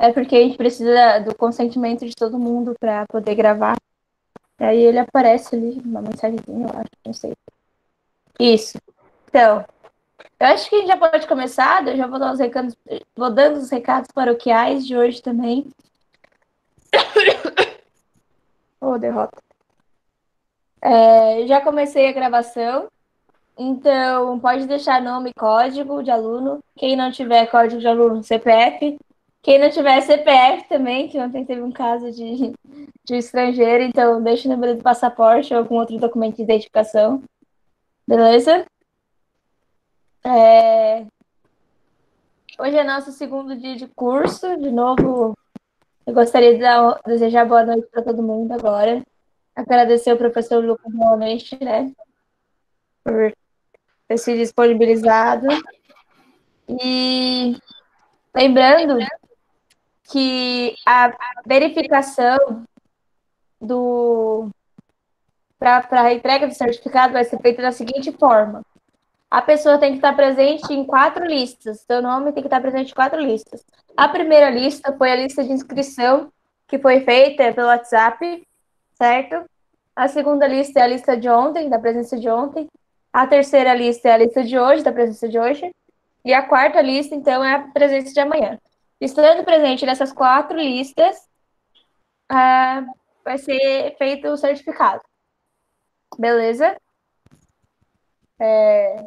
É porque a gente precisa do consentimento de todo mundo para poder gravar. Aí ele aparece ali, uma mensagem, eu acho, não sei. Isso. Então, eu acho que a gente já pode começar, eu já vou dar os recados, vou dando os recados paroquiais de hoje também. Ô, oh, derrota. É, já comecei a gravação, então pode deixar nome e código de aluno. Quem não tiver código de aluno, CPF, quem não tiver CPF também, que ontem teve um caso de, de estrangeiro, então deixa o número do passaporte ou algum outro documento de identificação. Beleza? É... Hoje é nosso segundo dia de curso. De novo, eu gostaria de dar, desejar boa noite para todo mundo agora. Agradecer ao professor Lucas novamente, né? Por ter se disponibilizado. E lembrando que a verificação do para a entrega do certificado vai ser feita da seguinte forma. A pessoa tem que estar presente em quatro listas. Seu nome tem que estar presente em quatro listas. A primeira lista foi a lista de inscrição que foi feita pelo WhatsApp, certo? A segunda lista é a lista de ontem, da presença de ontem. A terceira lista é a lista de hoje, da presença de hoje. E a quarta lista, então, é a presença de amanhã. Estando presente nessas quatro listas, uh, vai ser feito o certificado. Beleza? É,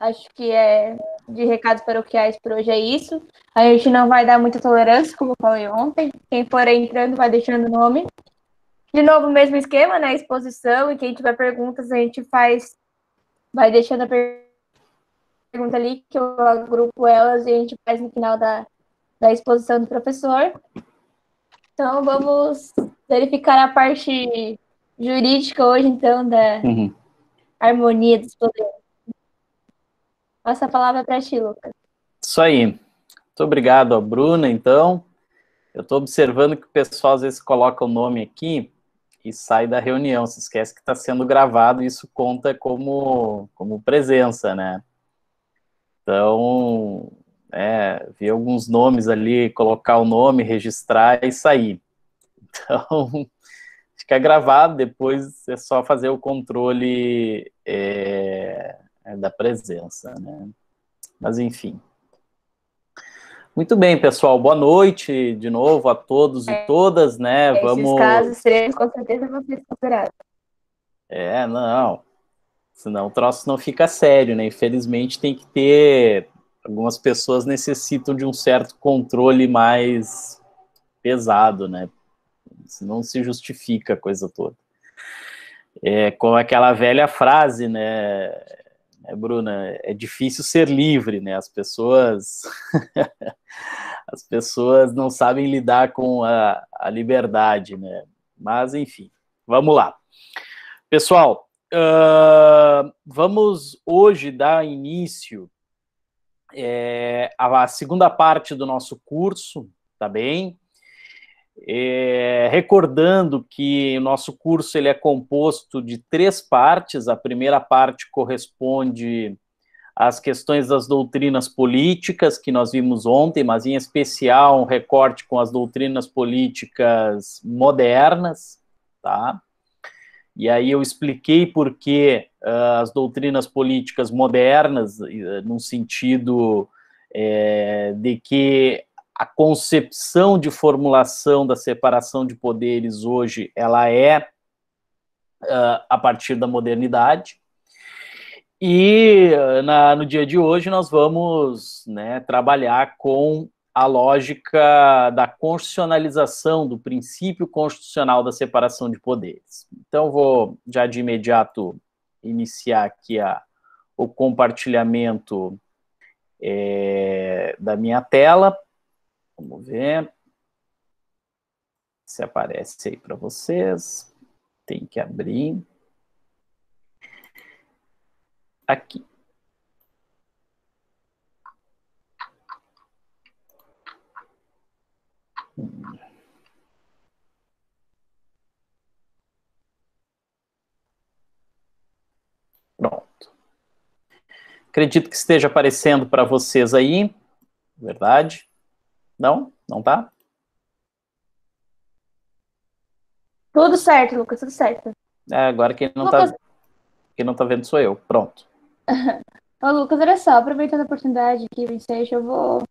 acho que é de recados paroquiais por hoje é isso. A gente não vai dar muita tolerância, como eu falei ontem. Quem for entrando vai deixando o nome. De novo, o mesmo esquema, né? Exposição, e quem tiver perguntas, a gente faz. Vai deixando a pergunta ali, que eu agrupo elas e a gente faz no final da, da exposição do professor. Então, vamos verificar a parte jurídica hoje, então, da uhum. harmonia dos poderes. Passa a palavra para ti, Lucas. Isso aí. Muito obrigado, Bruna, então. Eu estou observando que o pessoal às vezes coloca o nome aqui e sai da reunião, se esquece que está sendo gravado e isso conta como, como presença, né? Então, né, ver alguns nomes ali, colocar o nome, registrar e sair. Então, fica gravado, depois é só fazer o controle é, é, da presença, né? Mas enfim. Muito bem, pessoal. Boa noite de novo a todos e é, todas, né? Esses Vamos. casos seremos com certeza vocês procurados. É, não. Senão o troço não fica sério, né? Infelizmente tem que ter algumas pessoas necessitam de um certo controle mais pesado, né? Não se justifica a coisa toda. É, como aquela velha frase, né, né Bruna? É difícil ser livre, né? As pessoas, as pessoas não sabem lidar com a, a liberdade, né? Mas enfim, vamos lá, pessoal. Uh, vamos hoje dar início é, a segunda parte do nosso curso, tá bem? É, recordando que o nosso curso ele é composto de três partes. A primeira parte corresponde às questões das doutrinas políticas que nós vimos ontem, mas em especial um recorte com as doutrinas políticas modernas, tá? E aí eu expliquei por que uh, as doutrinas políticas modernas, uh, num sentido é, de que a concepção de formulação da separação de poderes hoje ela é uh, a partir da modernidade. E ah, na, no dia de hoje nós vamos né, trabalhar com a lógica da constitucionalização, do princípio constitucional da separação de poderes. Então, vou já de imediato iniciar aqui a, o compartilhamento é, da minha tela. Vamos ver se aparece aí para vocês. Tem que abrir. Aqui. Pronto. Acredito que esteja aparecendo para vocês aí. Verdade? Não? Não tá? Tudo certo, Lucas, tudo certo. É, agora quem não, tá Lucas... tá, quem não tá vendo sou eu. Pronto. Ô, Lucas, olha só, aproveitando a oportunidade que vem seja, eu vou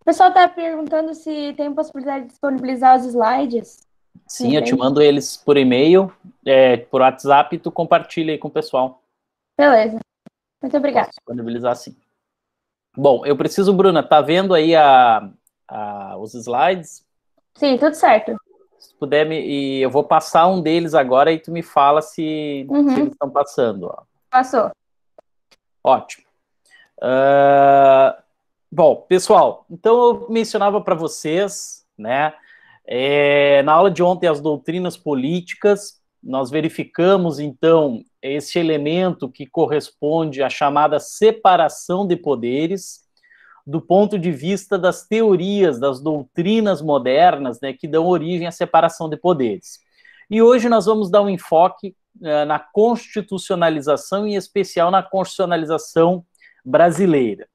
o pessoal tá perguntando se tem possibilidade de disponibilizar os slides. Sim, eu te mando eles por e-mail, é, por WhatsApp, e tu compartilha aí com o pessoal. Beleza. Muito obrigada. Posso disponibilizar sim. Bom, eu preciso, Bruna, tá vendo aí a, a, os slides? Sim, tudo certo. Se puder, me, e eu vou passar um deles agora e tu me fala se, uhum. se eles estão passando. Ó. Passou. Ótimo. Uh, Bom, pessoal, então eu mencionava para vocês, né? É, na aula de ontem, as doutrinas políticas, nós verificamos então esse elemento que corresponde à chamada separação de poderes, do ponto de vista das teorias, das doutrinas modernas, né, que dão origem à separação de poderes. E hoje nós vamos dar um enfoque é, na constitucionalização, em especial na constitucionalização brasileira.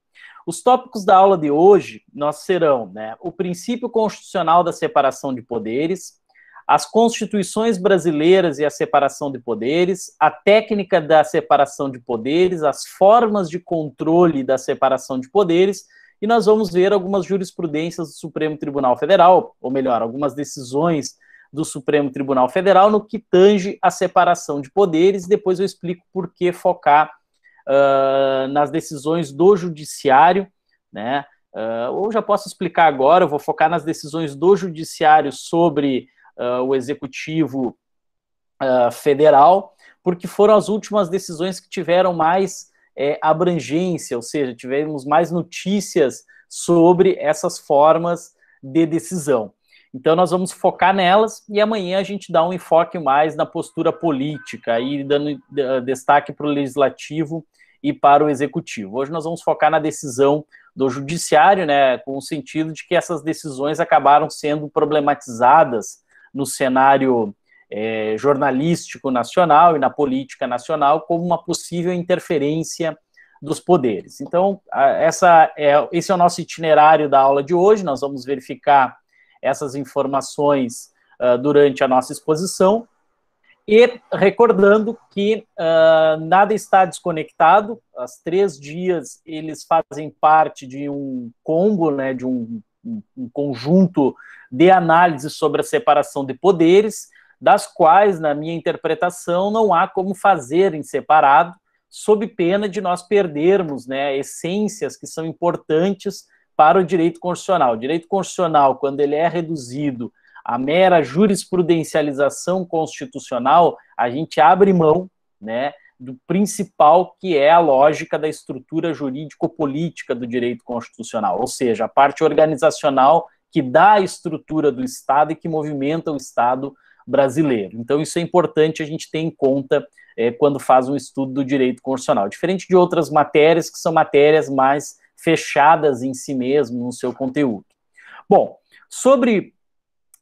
Os tópicos da aula de hoje nós serão né, o princípio constitucional da separação de poderes, as constituições brasileiras e a separação de poderes, a técnica da separação de poderes, as formas de controle da separação de poderes, e nós vamos ver algumas jurisprudências do Supremo Tribunal Federal, ou melhor, algumas decisões do Supremo Tribunal Federal no que tange a separação de poderes. Depois eu explico por que focar uh, nas decisões do judiciário, né? Uh, ou já posso explicar agora, eu vou focar nas decisões do judiciário sobre uh, o executivo federal, porque foram as últimas decisões que tiveram mais é, abrangência, ou seja, tivemos mais notícias sobre essas formas de decisão. Então nós vamos focar nelas e amanhã a gente dá um enfoque mais na postura política, aí dando ah, destaque para o legislativo e para o executivo. Hoje nós vamos focar na decisão do judiciário, né, com o sentido de que essas decisões acabaram sendo problematizadas no cenário é, jornalístico nacional e na política nacional como uma possível interferência dos poderes. Então, essa é, esse é o nosso itinerário da aula de hoje. Nós vamos verificar essas informações uh, durante a nossa exposição. E recordando que uh, nada está desconectado, as três dias eles fazem parte de um combo, né, de um, um conjunto de análises sobre a separação de poderes, das quais, na minha interpretação, não há como fazer em separado, sob pena de nós perdermos né, essências que são importantes para o direito constitucional. O direito constitucional, quando ele é reduzido à mera jurisprudencialização constitucional, a gente abre mão né, do principal que é a lógica da estrutura jurídico-política do direito constitucional, ou seja, a parte organizacional que dá a estrutura do Estado e que movimenta o Estado brasileiro. Então, isso é importante a gente ter em conta é, quando faz um estudo do direito constitucional, diferente de outras matérias que são matérias mais fechadas em si mesmo, no seu conteúdo. Bom, sobre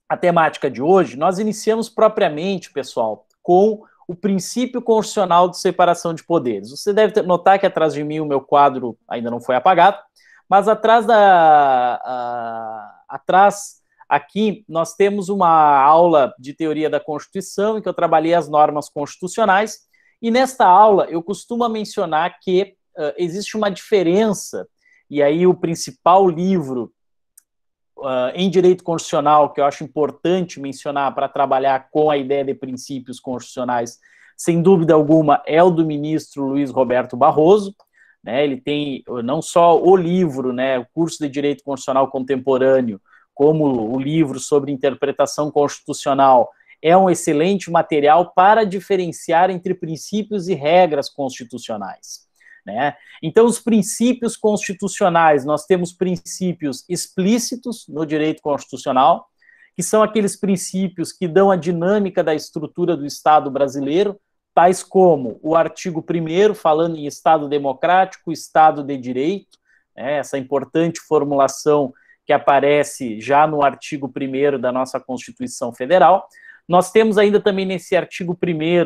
a temática de hoje, nós iniciamos propriamente, pessoal, com o princípio constitucional de separação de poderes. Você deve notar que atrás de mim o meu quadro ainda não foi apagado, mas atrás da a, atrás aqui nós temos uma aula de teoria da Constituição em que eu trabalhei as normas constitucionais e nesta aula eu costumo mencionar que uh, existe uma diferença e aí o principal livro uh, em direito constitucional que eu acho importante mencionar para trabalhar com a ideia de princípios constitucionais, sem dúvida alguma, é o do ministro Luiz Roberto Barroso. Né? Ele tem eh, não só o livro, né, o curso de direito constitucional contemporâneo, como o livro sobre interpretação constitucional, é um excelente material para diferenciar entre princípios e regras constitucionais. Né? Então, os princípios constitucionais, nós temos princípios explícitos no direito constitucional, que são aqueles princípios que dão a dinâmica da estrutura do Estado brasileiro, tais como o artigo 1, falando em Estado democrático, Estado de direito, né? essa importante formulação que aparece já no artigo 1 da nossa Constituição Federal. Nós temos ainda também nesse artigo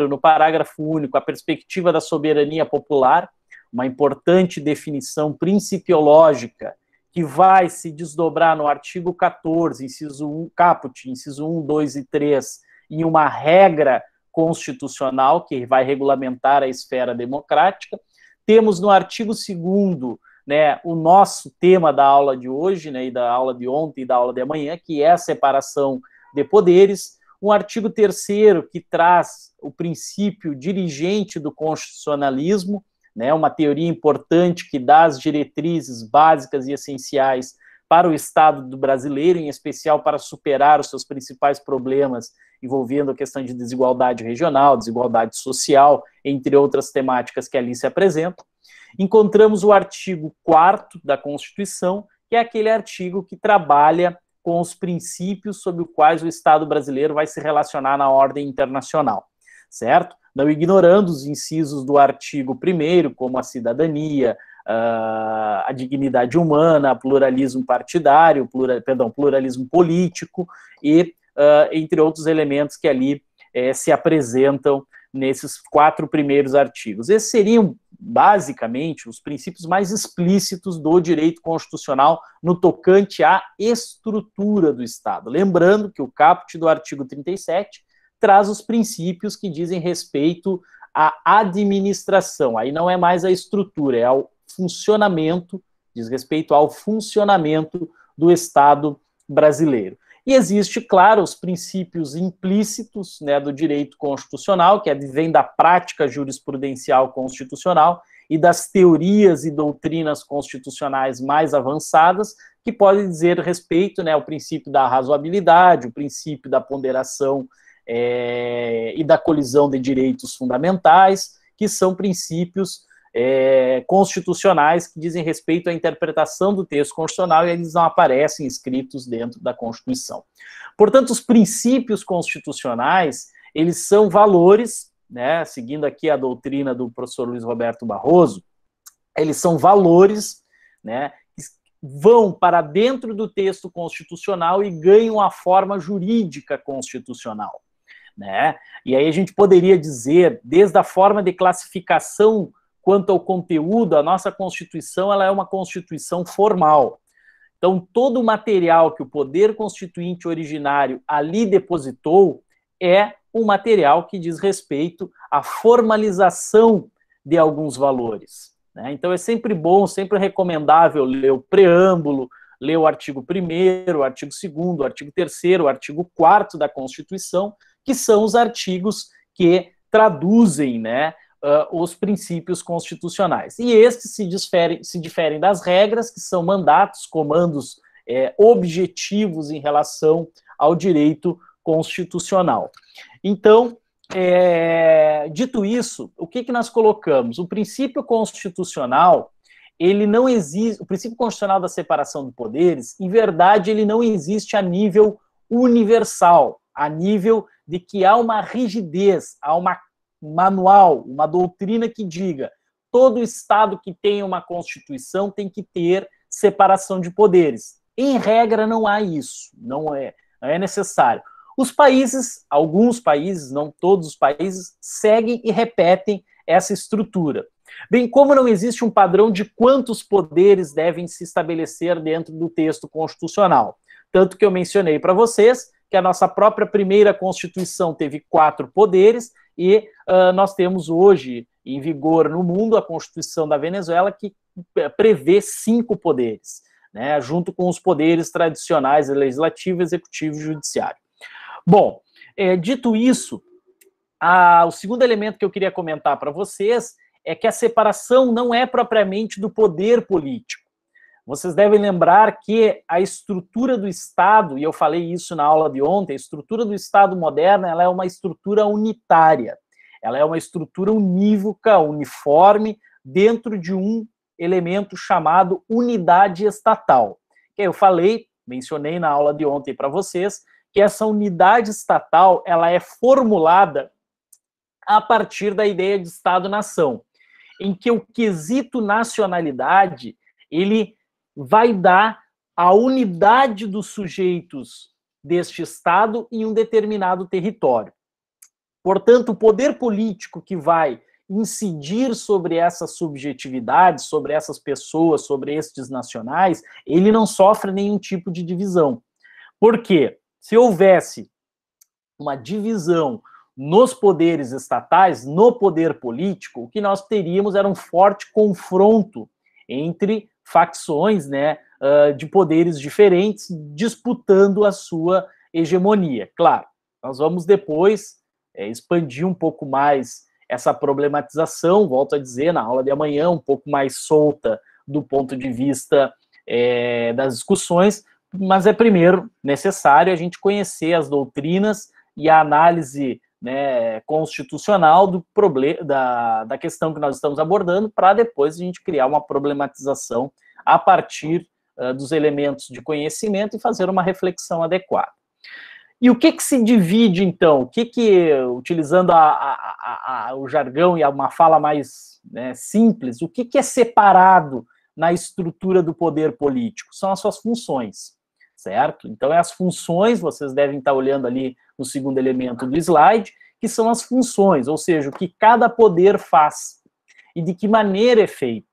1, no parágrafo único, a perspectiva da soberania popular, uma importante definição principiológica que vai se desdobrar no artigo 14, inciso 1, caput, inciso 1, 2 e 3, em uma regra constitucional que vai regulamentar a esfera democrática. Temos no artigo 2 né, o nosso tema da aula de hoje, né, e da aula de ontem e da aula de amanhã, que é a separação de poderes. Um artigo 3 que traz o princípio dirigente do constitucionalismo, né, uma teoria importante que dá as diretrizes básicas e essenciais para o Estado do brasileiro, em especial para superar os seus principais problemas envolvendo a questão de desigualdade regional, desigualdade social, entre outras temáticas que ali se apresentam. Encontramos o artigo 4 da Constituição, que é aquele artigo que trabalha com os princípios sobre os quais o Estado brasileiro vai se relacionar na ordem internacional, certo? não ignorando os incisos do artigo 1, como a cidadania, a dignidade humana, pluralismo partidário, plural, perdão, pluralismo político e, entre outros elementos que ali é, se apresentam nesses quatro primeiros artigos. Esses seriam, basicamente, os princípios mais explícitos do direito constitucional no tocante à estrutura do Estado. Lembrando que o caput do artigo 37 traz os princípios que dizem respeito à administração. Aí não é mais a estrutura, é ao funcionamento, diz respeito ao funcionamento do Estado brasileiro. E existe, claro, os princípios implícitos né, do direito constitucional, que é, vem da prática jurisprudencial constitucional e das teorias e doutrinas constitucionais mais avançadas, que podem dizer respeito né, ao princípio da razoabilidade, o princípio da ponderação é, e da colisão de direitos fundamentais, que são princípios é, constitucionais que dizem respeito à interpretação do texto constitucional e eles não aparecem escritos dentro da Constituição. Portanto, os princípios constitucionais, eles são valores, né, seguindo aqui a doutrina do professor Luiz Roberto Barroso, eles são valores né, que vão para dentro do texto constitucional e ganham a forma jurídica constitucional. Né? E aí a gente poderia dizer, desde a forma de classificação quanto ao conteúdo, a nossa Constituição ela é uma Constituição formal. Então, todo o material que o Poder Constituinte originário ali depositou é um material que diz respeito à formalização de alguns valores. Né? Então, é sempre bom, sempre recomendável ler o preâmbulo, ler o artigo 1, o artigo 2, o artigo 3, o artigo 4 da Constituição, que são os artigos que traduzem né, uh, os princípios constitucionais. E estes se diferem, se diferem das regras, que são mandatos, comandos é, objetivos em relação ao direito constitucional. Então, é, dito isso, o que, que nós colocamos? O princípio constitucional, ele não existe, o princípio constitucional da separação de poderes, em verdade, ele não existe a nível universal, a nível de que há uma rigidez, há uma manual, uma doutrina que diga todo Estado que tem uma Constituição tem que ter separação de poderes. Em regra, não há isso, não é, não é necessário. Os países, alguns países, não todos os países, seguem e repetem essa estrutura. Bem como não existe um padrão de quantos poderes devem se estabelecer dentro do texto constitucional. Tanto que eu mencionei para vocês que a nossa própria primeira Constituição teve quatro poderes e uh, nós temos hoje em vigor no mundo a Constituição da Venezuela que eh, prevê cinco poderes, né, junto com os poderes tradicionais legislativo, executivo e judiciário. Bom, é, dito isso, a, o segundo elemento que eu queria comentar para vocês é que a separação não é propriamente do poder político. Vocês devem lembrar que a estrutura do Estado, e eu falei isso na aula de ontem, a estrutura do Estado moderno ela é uma estrutura unitária, ela é uma estrutura unívoca, uniforme, dentro de um elemento chamado unidade estatal. Que eu falei, mencionei na aula de ontem para vocês, que essa unidade estatal ela é formulada a partir da ideia de Estado-nação, em que o quesito nacionalidade ele vai dar a unidade dos sujeitos deste Estado em um determinado território. Portanto, o poder político que vai incidir sobre essas subjetividades, sobre essas pessoas, sobre estes nacionais, ele não sofre nenhum tipo de divisão. Por quê? Se houvesse uma divisão nos poderes estatais, no poder político, o que nós teríamos era um forte confronto entre facções né, uh, de poderes diferentes disputando a sua hegemonia. Claro, nós vamos depois é, expandir um pouco mais essa problematização, volto a dizer, na aula de amanhã, um pouco mais solta do ponto de vista é, das discussões, mas é primeiro necessário a gente conhecer as doutrinas e a análise né, constitucional do problema da, da questão que nós estamos abordando, para depois a gente criar uma problematização a partir uh, dos elementos de conhecimento e fazer uma reflexão adequada. E o que, que se divide, então? O que, que utilizando a, a, a, o jargão e uma fala mais né, simples, o que, que é separado na estrutura do poder político? São as suas funções certo? Então, é as funções, vocês devem estar olhando ali no segundo elemento do slide, que são as funções, ou seja, o que cada poder faz e de que maneira é feito.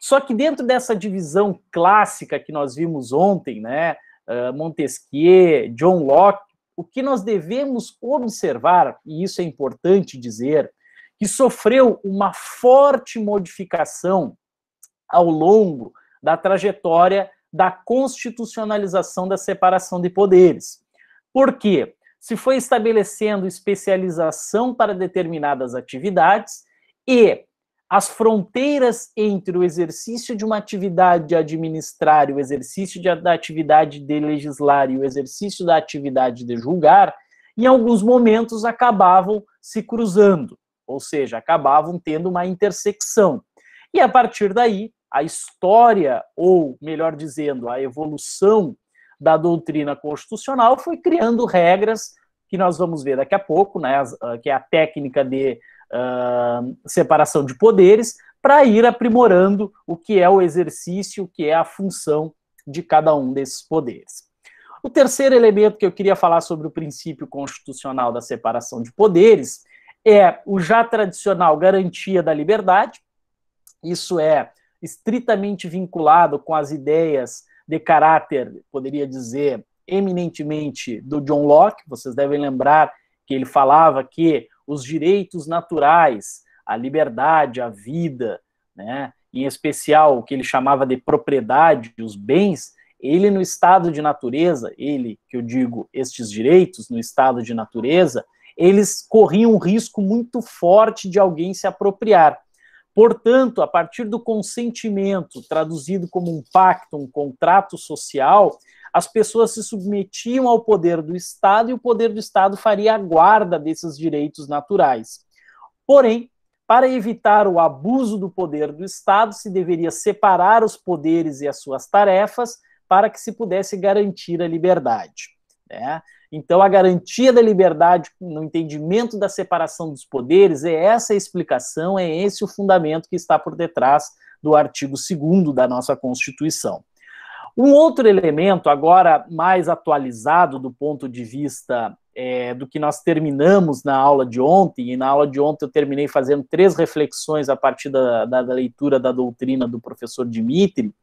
Só que dentro dessa divisão clássica que nós vimos ontem, né, eh, Montesquieu, John Locke, o que nós devemos observar, e isso é importante dizer, que sofreu uma forte modificação ao longo da trajetória da constitucionalização da separação de poderes. Por quê? Se foi estabelecendo especialização para determinadas atividades e as fronteiras entre o exercício de uma atividade de administrar, o exercício de, da atividade de legislar e o exercício da atividade de julgar, em alguns momentos acabavam se cruzando, ou seja, acabavam tendo uma intersecção. E a partir daí, a história, ou melhor dizendo, a evolução da doutrina constitucional foi criando regras que nós vamos ver daqui a pouco, né, ah, que é a técnica de uh, separação de poderes, para ir aprimorando o que é o exercício, o que é a função de cada um desses poderes. O terceiro elemento que eu queria falar sobre o princípio constitucional da separação de poderes é o já tradicional garantia da liberdade. Isso é estritamente vinculado com as ideias de caráter, poderia dizer, eminentemente do John Locke. Vocês devem lembrar que ele falava que os direitos naturais, a liberdade, a vida, né, em especial o que ele chamava de propriedade, os bens, ele no estado de natureza, ele, que eu digo, estes direitos no estado de natureza, eles corriam um risco muito forte de alguém se apropriar. Portanto, a partir do consentimento, traduzido como um pacto, um contrato social, as pessoas se submetiam ao poder do Estado e o poder do Estado faria a guarda desses direitos naturais. Porém, para evitar o abuso do poder do Estado, se deveria separar os poderes e as suas tarefas para que se pudesse garantir a liberdade. Né? Então, a garantia da liberdade no entendimento da separação dos poderes é essa a explicação, é esse o fundamento que está por detrás do artigo 2 da nossa Constituição. Um outro elemento, agora mais atualizado do ponto de vista é, do que nós terminamos na aula de ontem, e na aula de ontem eu terminei fazendo três reflexões a partir da, da, da leitura da doutrina do professor Dimitri,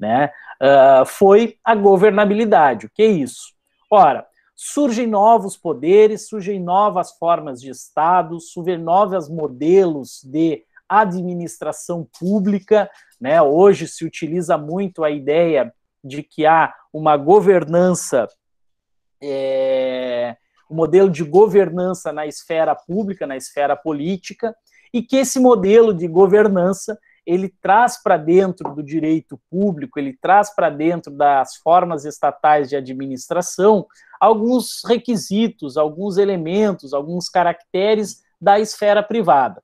né, uh, foi a governabilidade. O que é isso? Ora, surgem novos poderes, surgem novas formas de Estado, surgem novos modelos de administração pública. Né? Hoje se utiliza muito a ideia de que há uma governança, é, um modelo de governança na esfera pública, na esfera política, e que esse modelo de governança ele traz para dentro do direito público, ele traz para dentro das formas estatais de administração alguns requisitos, alguns elementos, alguns caracteres da esfera privada.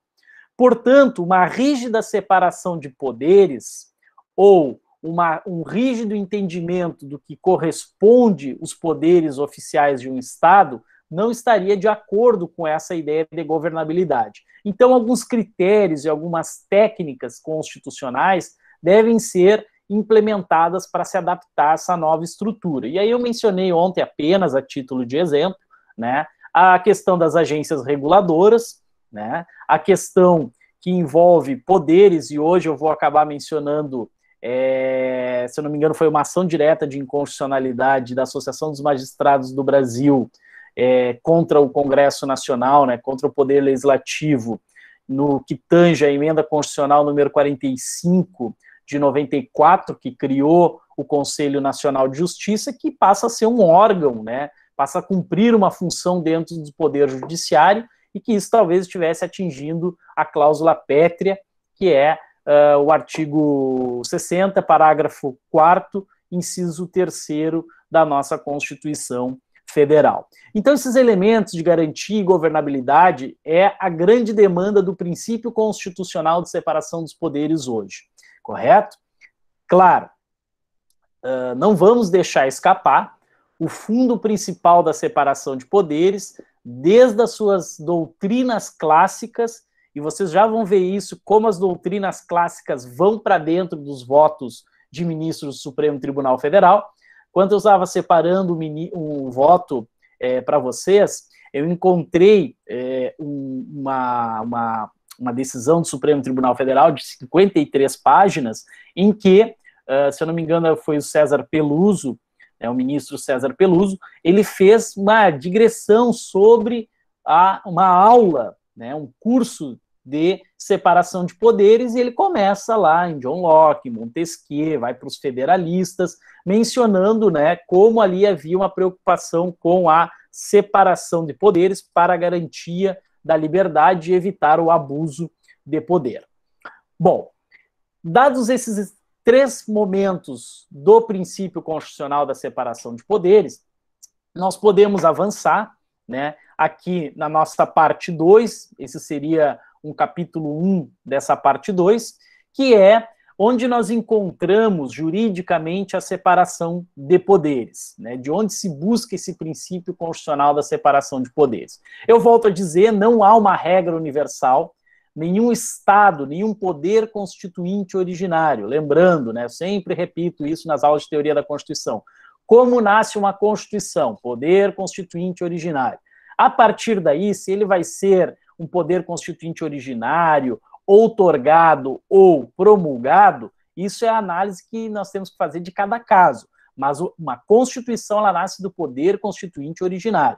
Portanto, uma rígida separação de poderes ou uma, um rígido entendimento do que corresponde os poderes oficiais de um Estado não estaria de acordo com essa ideia de governabilidade. Então, alguns critérios e algumas técnicas constitucionais devem ser implementadas para se adaptar a essa nova estrutura. E aí eu mencionei ontem apenas a título de exemplo, né, a questão das agências reguladoras, né, a questão que envolve poderes, e hoje eu vou acabar mencionando, é, se eu não me engano, foi uma ação direta de inconstitucionalidade da Associação dos Magistrados do Brasil, é, contra o Congresso Nacional, né, contra o Poder Legislativo, no que tange a emenda constitucional número 45 de 94, que criou o Conselho Nacional de Justiça, que passa a ser um órgão, né, passa a cumprir uma função dentro do Poder Judiciário, e que isso talvez estivesse atingindo a cláusula pétrea, que é uh, o artigo 60, parágrafo 4, inciso 3 da nossa Constituição federal. Então, esses elementos de garantia e governabilidade é a grande demanda do princípio constitucional de separação dos poderes hoje, correto? Claro, não vamos deixar escapar o fundo principal da separação de poderes, desde as suas doutrinas clássicas, e vocês já vão ver isso, como as doutrinas clássicas vão para dentro dos votos de ministros do Supremo Tribunal Federal, quando eu estava separando o, voto é, eh, para vocês, eu encontrei é, uma, uma, uma, decisão do Supremo Tribunal Federal de 53 páginas, em que, uh, se eu não me engano, foi o César Peluso, né, o ministro César Peluso, ele fez uma digressão sobre a, uma aula, né, um curso de separação de poderes, e ele começa lá em John Locke, Montesquieu, vai para os federalistas, mencionando né, como ali havia uma preocupação com a separação de poderes para garantia da liberdade e evitar o abuso de poder. Bom, dados esses três momentos do princípio constitucional da separação de poderes, nós podemos avançar, né? Aqui na nossa parte 2, esse seria um capítulo 1 dessa parte 2, que é onde nós encontramos juridicamente a separação de poderes, né? de onde se busca esse princípio constitucional da separação de poderes. Eu volto a dizer, não há uma regra universal, nenhum Estado, nenhum poder constituinte originário. Lembrando, né, eu sempre repito isso nas aulas de teoria da Constituição. Como nasce uma Constituição? Poder constituinte originário. A partir daí, se ele vai ser um poder constituinte originário, outorgado ou promulgado, isso é a análise que nós temos que fazer de cada caso. Mas uma Constituição ela nasce do poder constituinte originário.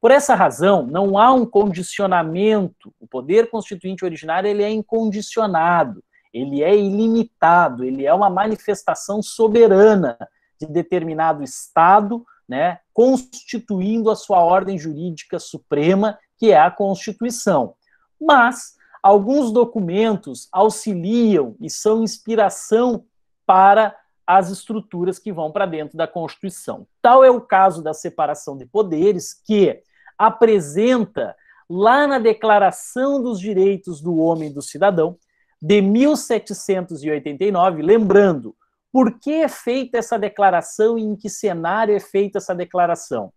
Por essa razão, não há um condicionamento. O poder constituinte originário ele é incondicionado, ele é ilimitado, ele é uma manifestação soberana de determinado Estado, né, constituindo a sua ordem jurídica suprema que é a Constituição. Mas alguns documentos auxiliam e são inspiração para as estruturas que vão para dentro da Constituição. Tal é o caso da separação de poderes, que apresenta lá na Declaração dos Direitos do Homem e do Cidadão, de 1789, lembrando, por que é feita essa declaração e em que cenário é feita essa declaração?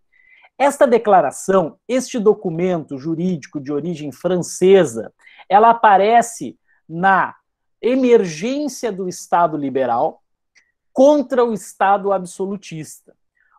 Esta declaração, este documento jurídico de origem francesa, ela aparece na emergência do Estado liberal contra o Estado absolutista.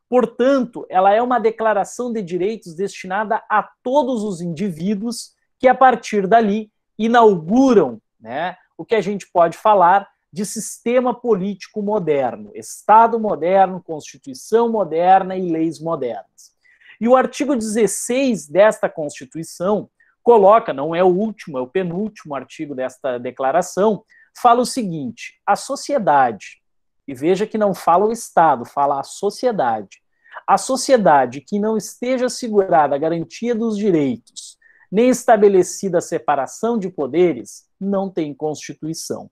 Portanto, ela é uma declaração de direitos destinada a todos os indivíduos que, a partir dali, inauguram né, o que a gente pode falar de sistema político moderno, Estado moderno, Constituição moderna e leis modernas. E o artigo 16 desta Constituição coloca, não é o último, é o penúltimo artigo desta declaração, fala o seguinte: a sociedade, e veja que não fala o Estado, fala a sociedade. A sociedade que não esteja assegurada a garantia dos direitos, nem estabelecida a separação de poderes, não tem Constituição.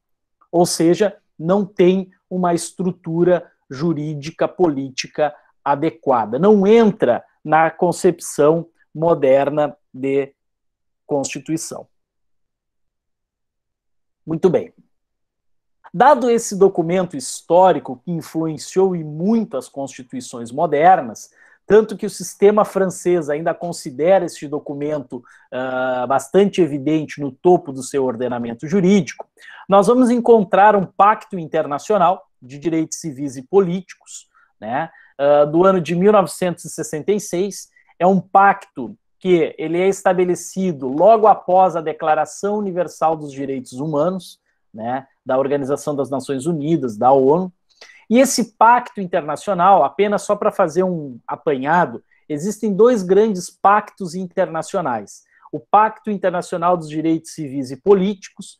Ou seja, não tem uma estrutura jurídica, política adequada, não entra na concepção moderna de Constituição. Muito bem. Dado esse documento histórico que influenciou em muitas constituições modernas, tanto que o sistema francês ainda considera este documento uh, bastante evidente no topo do seu ordenamento jurídico, nós vamos encontrar um pacto internacional de direitos civis e políticos, né, ah, do ano de 1966. É um pacto que ele é estabelecido logo após a Declaração Universal dos Direitos Humanos, né, da Organização das Nações Unidas, da ONU. E esse pacto internacional, apenas só para fazer um apanhado, existem dois grandes pactos internacionais: o Pacto Internacional dos Direitos Civis e Políticos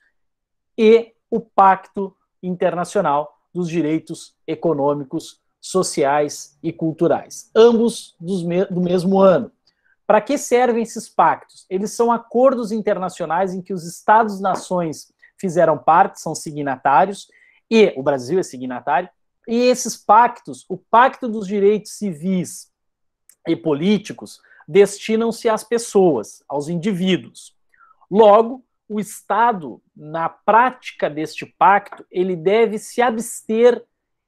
e o Pacto Internacional dos Direitos Econômicos sociais e culturais, ambos do mesmo ano. Para que servem esses pactos? Eles são acordos internacionais em que os Estados-nações fizeram parte, são signatários, e o Brasil é signatário, e esses pactos, o Pacto dos Direitos Civis e Políticos, destinam-se às pessoas, aos indivíduos. Logo, o Estado, na prática deste pacto, ele deve se abster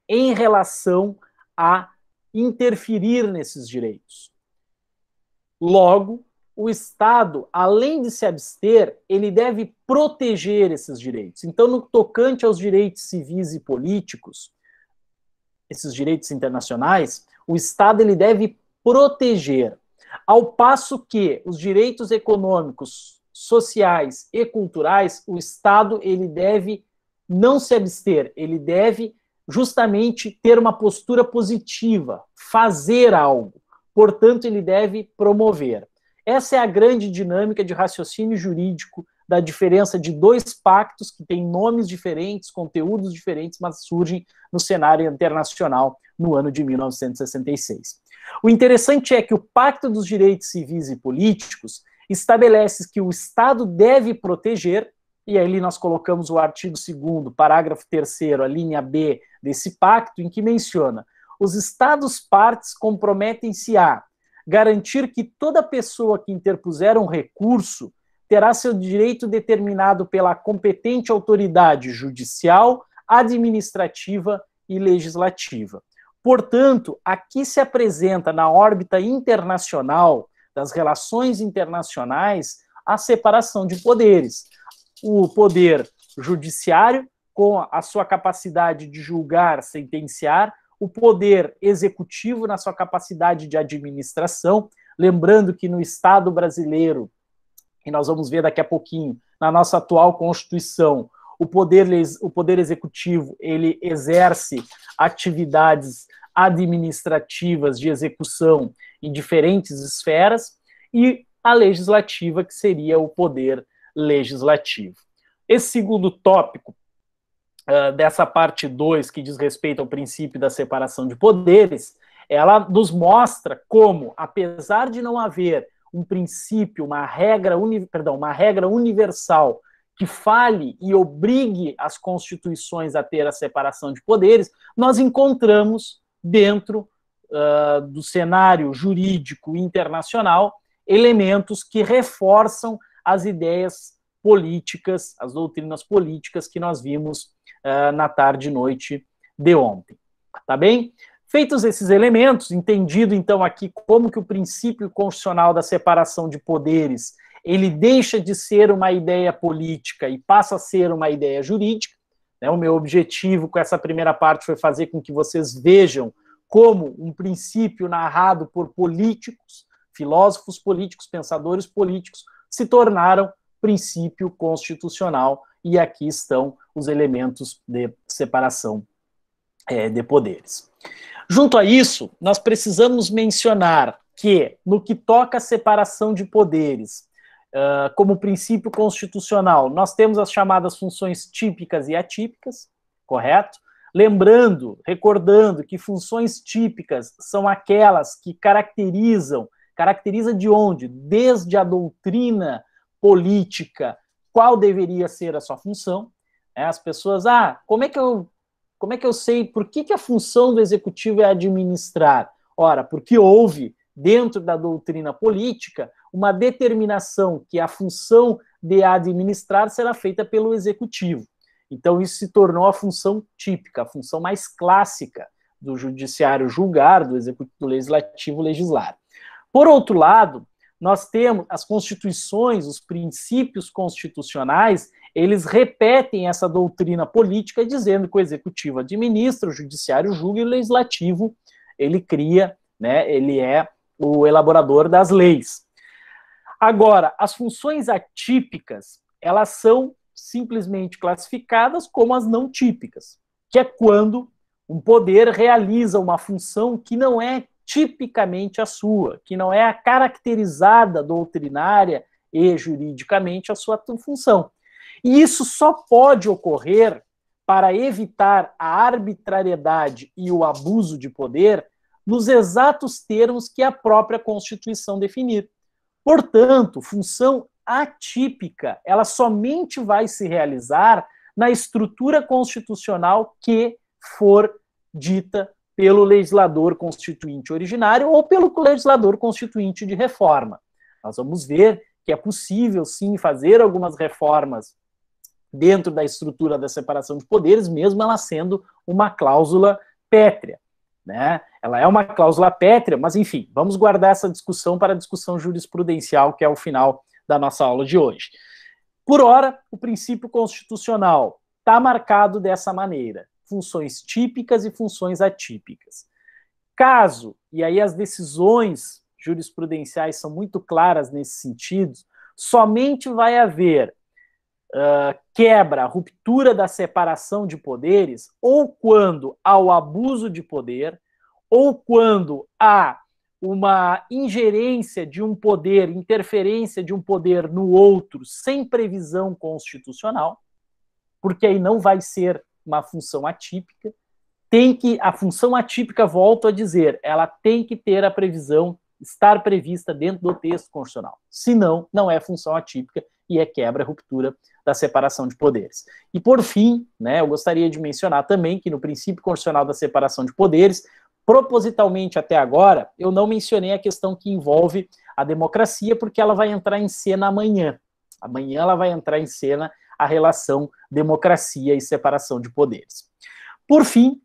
em relação a interferir nesses direitos. Logo, o Estado, além de se abster, ele deve proteger esses direitos. Então, no tocante aos direitos civis e políticos, esses direitos internacionais, o Estado ele deve proteger, ao passo que os direitos econômicos, sociais e culturais, o Estado ele deve não se abster, ele deve justamente ter uma postura positiva, fazer algo. Portanto, ele deve promover. Essa é a grande dinâmica de raciocínio jurídico da diferença de dois pactos que têm nomes diferentes, conteúdos diferentes, mas surgem no cenário internacional no ano de 1966. O interessante é que o Pacto dos Direitos Civis e Políticos estabelece que o Estado deve proteger e ali nós colocamos o artigo 2 parágrafo 3 a linha B desse pacto, em que menciona: os Estados partes comprometem-se a garantir que toda pessoa que interpuser um recurso terá seu direito determinado pela competente autoridade judicial, administrativa e legislativa. Portanto, aqui se apresenta na órbita internacional das relações internacionais a separação de poderes o poder judiciário, com a sua capacidade de julgar, sentenciar, o poder executivo na sua capacidade de administração. Lembrando que no Estado brasileiro, e nós vamos ver daqui a pouquinho, na nossa atual Constituição, o poder, o poder executivo ele exerce atividades administrativas de execução em diferentes esferas, e a legislativa, que seria o poder legislativo. Esse segundo tópico uh, dessa parte 2, que diz respeito ao princípio da separação de poderes, ela nos mostra como, apesar de não haver um princípio, uma regra, perdão, uma regra universal que fale e obrigue as constituições a ter a separação de poderes, nós encontramos dentro uh, do cenário jurídico internacional elementos que reforçam as ideias políticas, as doutrinas políticas que nós vimos uh, na tarde e noite de ontem. Tá bem? Feitos esses elementos, entendido então aqui como que o princípio constitucional da separação de poderes, ele deixa de ser uma ideia política e passa a ser uma ideia jurídica, né? O meu objetivo com essa primeira parte foi fazer com que vocês vejam como um princípio narrado por políticos, filósofos políticos, pensadores políticos, se tornaram princípio constitucional e aqui estão os elementos de separação é, de poderes. Junto a isso, nós precisamos mencionar que, no que toca a separação de poderes, uh, como princípio constitucional, nós temos as chamadas funções típicas e atípicas, correto? Lembrando, recordando que funções típicas são aquelas que caracterizam Caracteriza de onde? Desde a doutrina política, qual deveria ser a sua função. Né? As pessoas, ah, como é que eu, como é que eu sei por que, que a função do executivo é administrar? Ora, porque houve, dentro da doutrina política, uma determinação que a função de administrar será feita pelo executivo. Então, isso se tornou a função típica, a função mais clássica do judiciário julgar, do, executivo, do legislativo legislar. Por outro lado, nós temos as constituições, os princípios constitucionais, eles repetem essa doutrina política dizendo que o executivo administra, o judiciário julga e o legislativo ele cria, né, ele é o elaborador das leis. Agora, as funções atípicas, elas são simplesmente classificadas como as não típicas, que é quando um poder realiza uma função que não é tipicamente a sua, que não é a caracterizada doutrinária e juridicamente a sua função. E isso só pode ocorrer para evitar a arbitrariedade e o abuso de poder nos exatos termos que a própria Constituição definir. Portanto, função atípica, ela somente vai se realizar na estrutura constitucional que for dita pelo legislador constituinte originário ou pelo legislador constituinte de reforma. Nós vamos ver que é possível, sim, fazer algumas reformas dentro da estrutura da separação de poderes, mesmo ela sendo uma cláusula pétrea. Né? Ela é uma cláusula pétrea, mas enfim, vamos guardar essa discussão para a discussão jurisprudencial, que é o final da nossa aula de hoje. Por ora, o princípio constitucional está marcado dessa maneira funções típicas e funções atípicas. Caso, e aí as decisões jurisprudenciais são muito claras nesse sentido, somente vai haver uh, quebra, ruptura da separação de poderes, ou quando há o abuso de poder, ou quando há uma ingerência de um poder, interferência de um poder no outro sem previsão constitucional, porque aí não vai ser uma função atípica, tem que a função atípica, volto a dizer, ela tem que ter a previsão estar prevista dentro do texto constitucional. Senão, não é função atípica e é quebra, ruptura da separação de poderes. E por fim, né, eu gostaria de mencionar também que no princípio constitucional da separação de poderes, propositalmente até agora, eu não mencionei a questão que envolve a democracia, porque ela vai entrar em cena amanhã. Amanhã ela vai entrar em cena a relação democracia e separação de poderes. Por fim,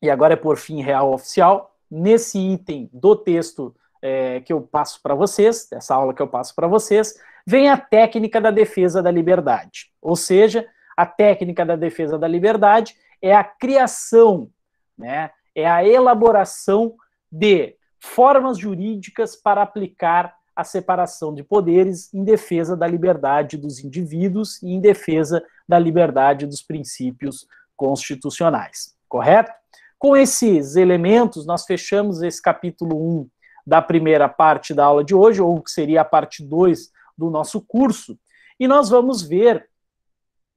e agora é por fim real oficial, nesse item do texto é, que eu passo para vocês, dessa aula que eu passo para vocês, vem a técnica da defesa da liberdade. Ou seja, a técnica da defesa da liberdade é a criação, né, é a elaboração de formas jurídicas para aplicar a separação de poderes em defesa da liberdade dos indivíduos e em defesa da liberdade dos princípios constitucionais. Correto? Com esses elementos, nós fechamos esse capítulo 1 um da primeira parte da aula de hoje, ou que seria a parte 2 do nosso curso, e nós vamos ver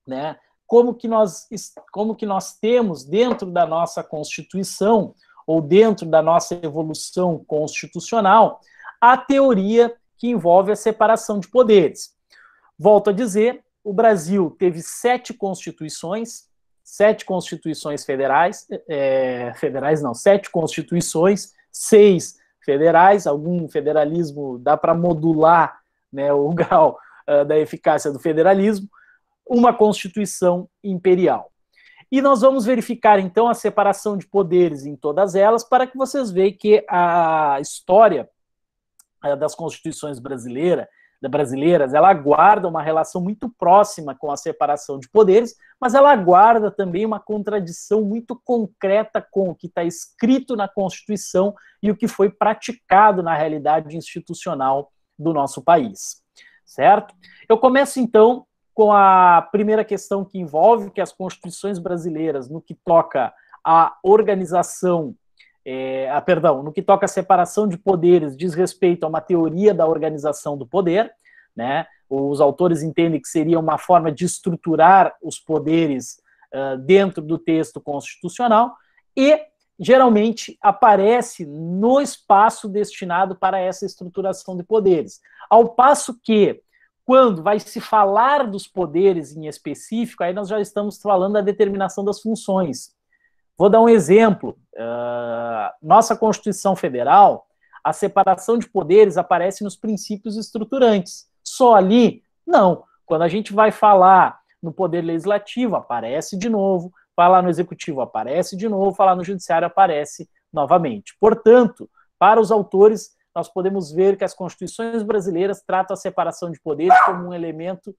né, como, que nós, como que nós temos dentro da nossa Constituição, ou dentro da nossa evolução constitucional, a teoria que envolve a separação de poderes. Volto a dizer, o Brasil teve sete constituições, sete constituições federais, é, federais não, sete constituições, seis federais, algum federalismo dá para modular né, o grau uh, da eficácia do federalismo, uma constituição imperial. E nós vamos verificar então a separação de poderes em todas elas para que vocês vejam que a história eh, das constituições brasileiras, brasileiras, ela guarda uma relação muito próxima com a separação de poderes, mas ela guarda também uma contradição muito concreta com o que está escrito na Constituição e o que foi praticado na realidade institucional do nosso país, certo? Eu começo então com a primeira questão que envolve que é as constituições brasileiras, no que toca à organização é, ah, perdão, no que toca à separação de poderes, diz respeito a uma teoria da organização do poder, né? Os autores entendem que seria uma forma de estruturar os poderes uh, dentro do texto constitucional e geralmente aparece no espaço destinado para essa estruturação de poderes. Ao passo que quando vai se falar dos poderes em específico, aí nós já estamos falando da determinação das funções. Vou dar um exemplo. Uh, nossa Constituição Federal, a separação de poderes aparece nos princípios estruturantes. Só ali? Não. Quando a gente vai falar no Poder Legislativo, aparece de novo, falar no Executivo, aparece de novo, falar no Judiciário, aparece novamente. Portanto, para os autores, nós podemos ver que as constituições brasileiras tratam a separação de poderes como um elemento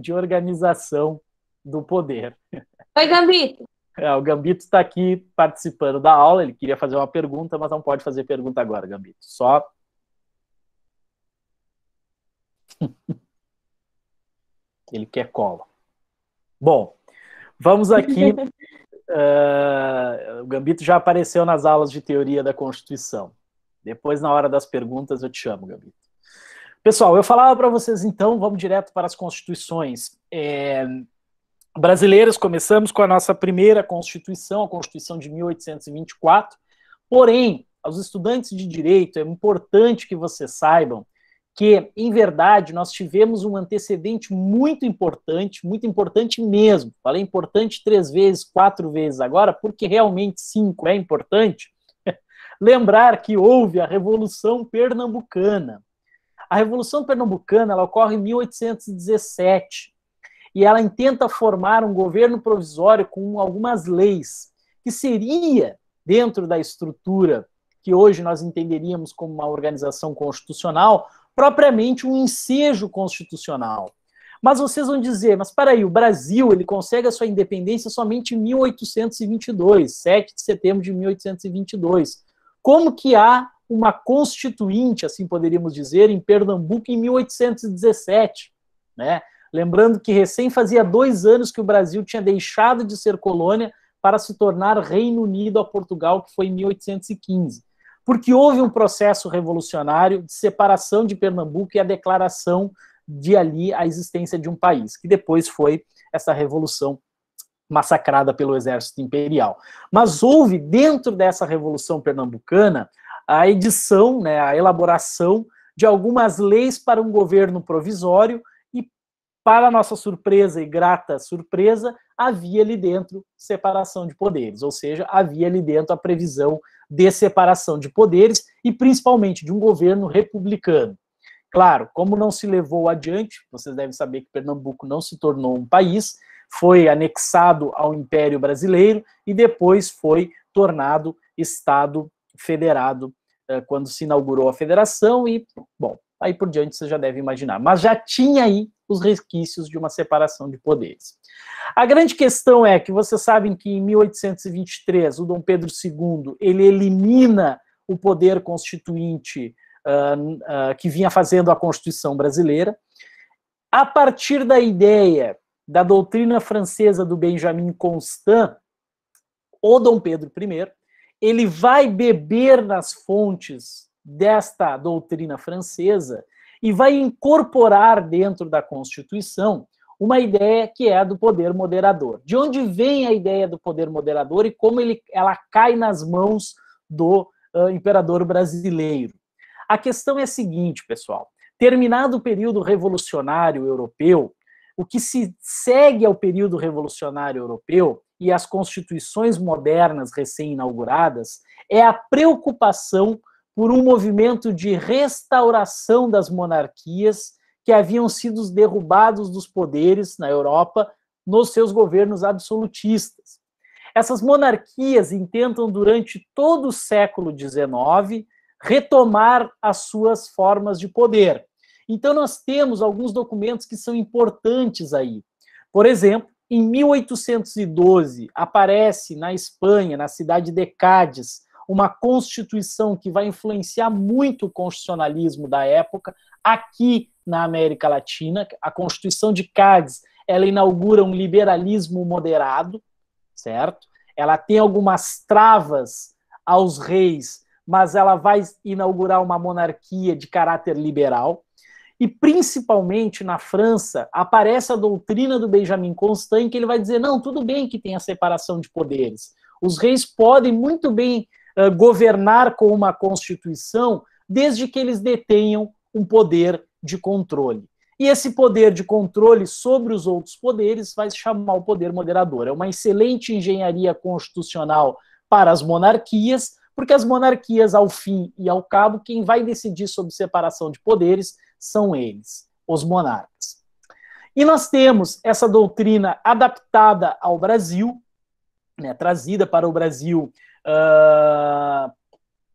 de organização do poder. Oi, Gambito. É, o Gambito está aqui participando da aula, ele queria fazer uma pergunta, mas não pode fazer pergunta agora, Gambito. Só. ele quer cola. Bom, vamos aqui. uh, o Gambito já apareceu nas aulas de teoria da Constituição. Depois, na hora das perguntas, eu te chamo, Gambito. Pessoal, eu falava para vocês então, vamos direto para as constituições. É, brasileiras, começamos com a nossa primeira Constituição, a Constituição de 1824. Porém, aos estudantes de direito, é importante que vocês saibam que, em verdade, nós tivemos um antecedente muito importante, muito importante mesmo. Falei importante três vezes, quatro vezes agora, porque realmente cinco é importante. Lembrar que houve a Revolução Pernambucana. A Revolução Pernambucana ela ocorre em 1817 e ela tenta formar um governo provisório com algumas leis, que seria, dentro da estrutura que hoje nós entenderíamos como uma organização constitucional, propriamente um ensejo constitucional. Mas vocês vão dizer, mas para aí, o Brasil ele consegue a sua independência somente em 1822, 7 de setembro de 1822. Como que há uma constituinte, assim poderíamos dizer, em Pernambuco em 1817, né? Lembrando que recém fazia dois anos que o Brasil tinha deixado de ser colônia para se tornar Reino Unido a Portugal, que foi em 1815. Porque houve um processo revolucionário de separação de Pernambuco e a declaração de ali a existência de um país, que depois foi essa revolução massacrada pelo exército imperial. Mas houve dentro dessa revolução pernambucana a edição, né, a elaboração de algumas leis para um governo provisório para nossa surpresa e grata surpresa, havia ali dentro separação de poderes, ou seja, havia ali dentro a previsão de separação de poderes e principalmente de um governo republicano. Claro, como não se levou adiante, vocês devem saber que Pernambuco não se tornou um país, foi anexado ao Império Brasileiro e depois foi tornado Estado federado eh, quando se inaugurou a federação e, bom, aí por diante você já deve imaginar. Mas já tinha aí os resquícios de uma separação de poderes. A grande questão é que vocês sabem que em 1823 o Dom Pedro II ele elimina o poder constituinte uh, uh, que vinha fazendo a Constituição brasileira a partir da ideia da doutrina francesa do Benjamin Constant, o Dom Pedro I, ele vai beber nas fontes desta doutrina francesa e vai incorporar dentro da Constituição uma ideia que é a do poder moderador. De onde vem a ideia do poder moderador e como ele, ela cai nas mãos do uh, imperador brasileiro? A questão é a seguinte, pessoal: terminado o período revolucionário europeu, o que se segue ao período revolucionário europeu e às constituições modernas recém-inauguradas é a preocupação por um movimento de restauração das monarquias que haviam sido derrubados dos poderes na Europa nos seus governos absolutistas. Essas monarquias intentam, durante todo o século XIX, retomar as suas formas de poder. Então, nós temos alguns documentos que são importantes aí. Por exemplo, em 1812, aparece na Espanha, na cidade de Cádiz, uma constituição que vai influenciar muito o constitucionalismo da época aqui na América Latina. A Constituição de Cádiz, ela inaugura um liberalismo moderado, certo? Ela tem algumas travas aos reis, mas ela vai inaugurar uma monarquia de caráter liberal. E principalmente na França aparece a doutrina do Benjamin Constant, que ele vai dizer: não, tudo bem que tem a separação de poderes. Os reis podem muito bem eh, governar com uma Constituição desde que eles detenham um poder de controle. E esse poder de controle sobre os outros poderes vai se chamar o poder moderador. É uma excelente engenharia constitucional para as monarquias, porque as monarquias, ao fim e ao cabo, quem vai decidir sobre separação de poderes são eles, os monarcas. E nós temos essa doutrina adaptada ao Brasil, né, trazida para o Brasil uh,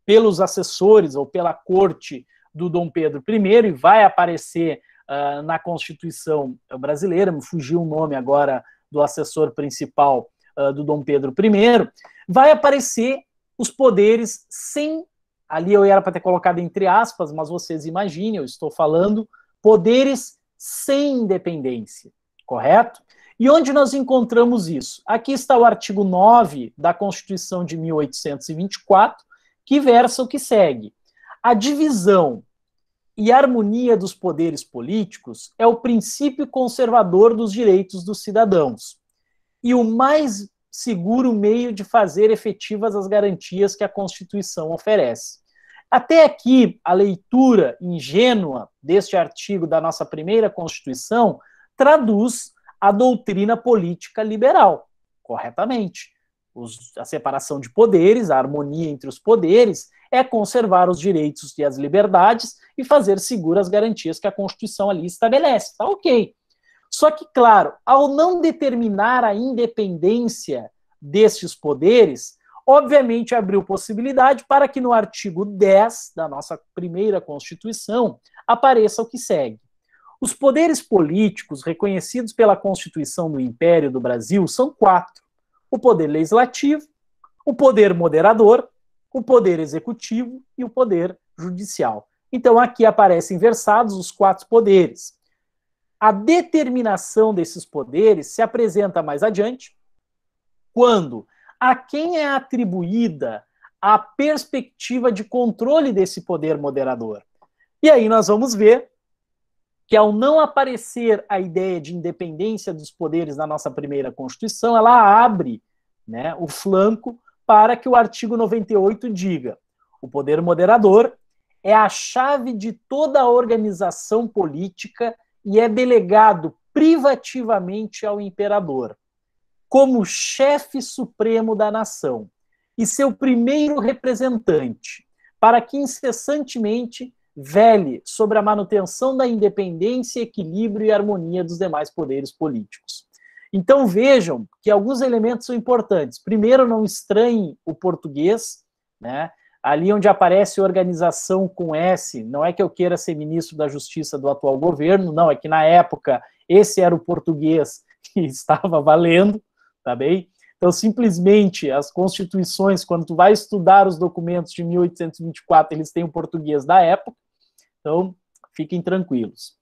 pelos assessores ou pela corte do Dom Pedro I e vai aparecer uh, na Constituição brasileira, me fugiu o nome agora do assessor principal uh, do Dom Pedro I, vai aparecer os poderes sem. Ali eu era para ter colocado entre aspas, mas vocês imaginem, eu estou falando poderes sem independência, correto? E onde nós encontramos isso? Aqui está o artigo 9 da Constituição de 1824, que versa o que segue. A divisão e harmonia dos poderes políticos é o princípio conservador dos direitos dos cidadãos e o mais seguro meio de fazer efetivas as garantias que a Constituição oferece. Até aqui, a leitura ingênua deste artigo da nossa primeira Constituição traduz a doutrina política liberal, corretamente. Os, a separação de poderes, a harmonia entre os poderes, é conservar os direitos e as liberdades e fazer seguras as garantias que a Constituição ali estabelece. Tá ok. Só que, claro, ao não determinar a independência destes poderes, obviamente abriu possibilidade para que no artigo 10 da nossa primeira Constituição apareça o que segue. Os poderes políticos reconhecidos pela Constituição do Império do Brasil são quatro: o poder legislativo, o poder moderador, o poder executivo e o poder judicial. Então aqui aparecem versados os quatro poderes. A determinação desses poderes se apresenta mais adiante, quando a quem é atribuída a perspectiva de controle desse poder moderador. E aí nós vamos ver que ao não aparecer a ideia de independência dos poderes na nossa primeira Constituição, ela abre né, o flanco para que o artigo 98 diga: o poder moderador é a chave de toda a organização política e é delegado privativamente ao imperador, como chefe supremo da nação e seu primeiro representante, para que incessantemente vele sobre a manutenção da independência, equilíbrio e harmonia dos demais poderes políticos. Então vejam que alguns elementos são importantes. Primeiro, não estranhe o português, né? Ali onde aparece organização com S, não é que eu queira ser ministro da Justiça do atual governo, não, é que na época esse era o português que estava valendo, tá bem? Então, simplesmente, as constituições, quando tu vai estudar os documentos de 1824, eles têm o português da época, então, fiquem tranquilos.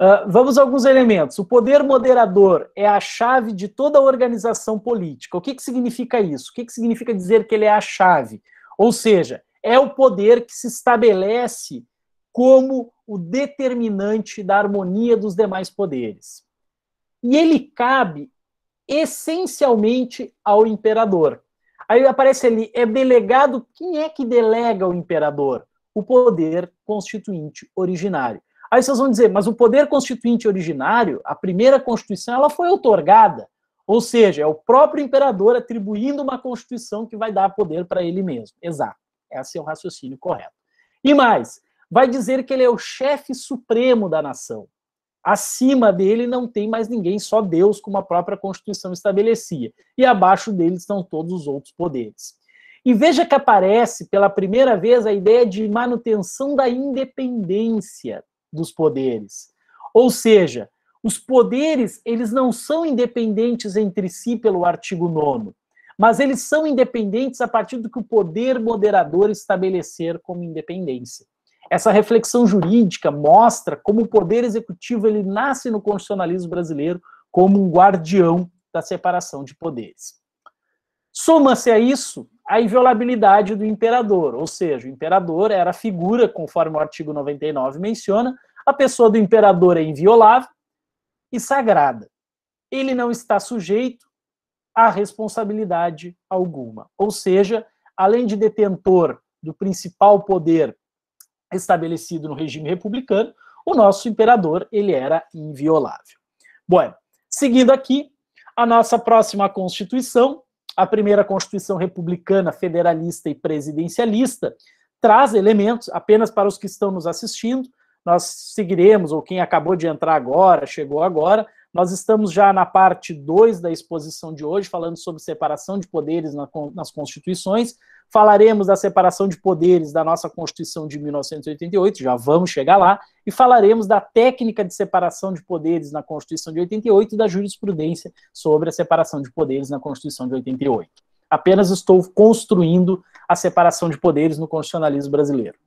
Uh, vamos a alguns elementos. O poder moderador é a chave de toda a organização política. O que, que significa isso? O que, que significa dizer que ele é a chave? Ou seja, é o poder que se estabelece como o determinante da harmonia dos demais poderes. E ele cabe essencialmente ao imperador. Aí aparece ali, é delegado, quem é que delega o imperador? o poder constituinte originário. Aí vocês vão dizer, mas o poder constituinte originário, a primeira Constituição, ela foi otorgada. Ou seja, é o próprio imperador atribuindo uma Constituição que vai dar poder para ele mesmo. Exato. Esse é o raciocínio correto. E mais, vai dizer que ele é o chefe supremo da nação. Acima dele não tem mais ninguém, só Deus, como a própria Constituição estabelecia. E abaixo dele estão todos os outros poderes. E veja que aparece pela primeira vez a ideia de manutenção da independência dos poderes. Ou seja, os poderes, eles não são independentes entre si pelo artigo 9 mas eles são independentes a partir do que o poder moderador estabelecer como independência. Essa reflexão jurídica mostra como o poder executivo ele nasce no constitucionalismo brasileiro como um guardião da separação de poderes. Soma-se a isso a inviolabilidade do imperador, ou seja, o imperador era a figura, conforme o artigo 99 menciona, a pessoa do imperador é inviolável e sagrada. Ele não está sujeito a responsabilidade alguma. Ou seja, além de detentor do principal poder estabelecido no regime republicano, o nosso imperador ele era inviolável. Bom, bueno, seguindo aqui, a nossa próxima Constituição a primeira Constituição republicana, federalista e presidencialista traz elementos apenas para os que estão nos assistindo. Nós seguiremos, ou quem acabou de entrar agora, chegou agora, nós estamos já na parte 2 da exposição de hoje, falando sobre separação de poderes nas constituições falaremos da separação de poderes da nossa Constituição de 1988, já vamos chegar lá, e falaremos da técnica de separação de poderes na Constituição de 88 e da jurisprudência sobre a separação de poderes na Constituição de 88. Apenas estou construindo a separação de poderes no constitucionalismo brasileiro.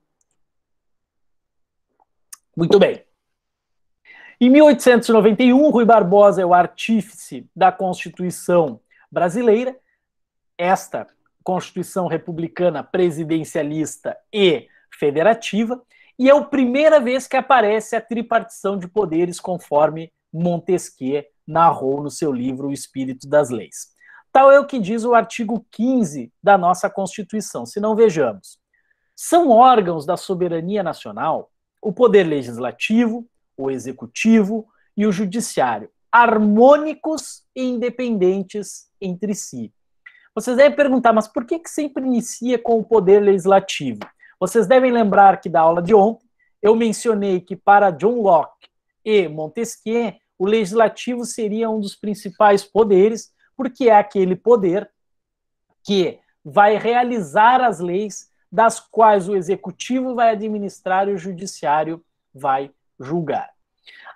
Muito bem. Em 1891, Rui Barbosa é o artífice da Constituição brasileira. Esta Constituição republicana presidencialista e federativa, e é a primeira vez que aparece a tripartição de poderes conforme Montesquieu narrou no seu livro O Espírito das Leis. Tal é o que diz o artigo 15 da nossa Constituição. Se não vejamos, são órgãos da soberania nacional o poder legislativo, o executivo e o judiciário, harmônicos e independentes entre si. Vocês devem perguntar, mas por que, que sempre inicia com o poder legislativo? Vocês devem lembrar que da aula de ontem eu mencionei que para John Locke e Montesquieu, o legislativo seria um dos principais poderes, porque é aquele poder que vai realizar as leis das quais o executivo vai administrar e o judiciário vai julgar.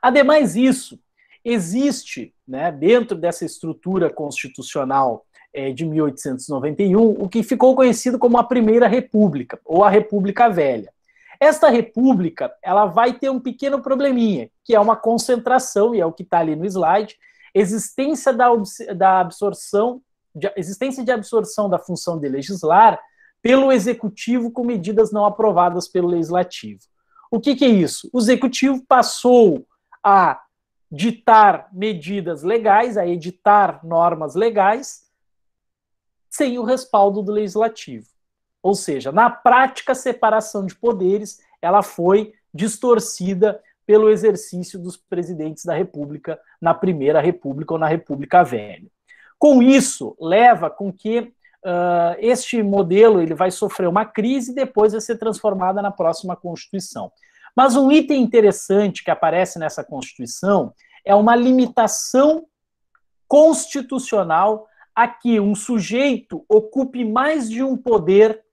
Ademais isso, existe, né, dentro dessa estrutura constitucional é, de 1891, o que ficou conhecido como a Primeira República, ou a República Velha. Esta república ela vai ter um pequeno probleminha, que é uma concentração, e é o que está ali no slide, existência da, da absorção, de, existência de absorção da função de legislar pelo executivo com medidas não aprovadas pelo legislativo. O que, que é isso? O executivo passou a ditar medidas legais, a editar normas legais, sem o respaldo do legislativo. Ou seja, na prática, a separação de poderes ela foi distorcida pelo exercício dos presidentes da República na Primeira República ou na República Velha. Com isso, leva com que uh, este modelo ele vai sofrer uma crise e depois vai ser transformada na próxima Constituição. Mas um item interessante que aparece nessa Constituição é uma limitação constitucional a que um sujeito ocupe mais de um poder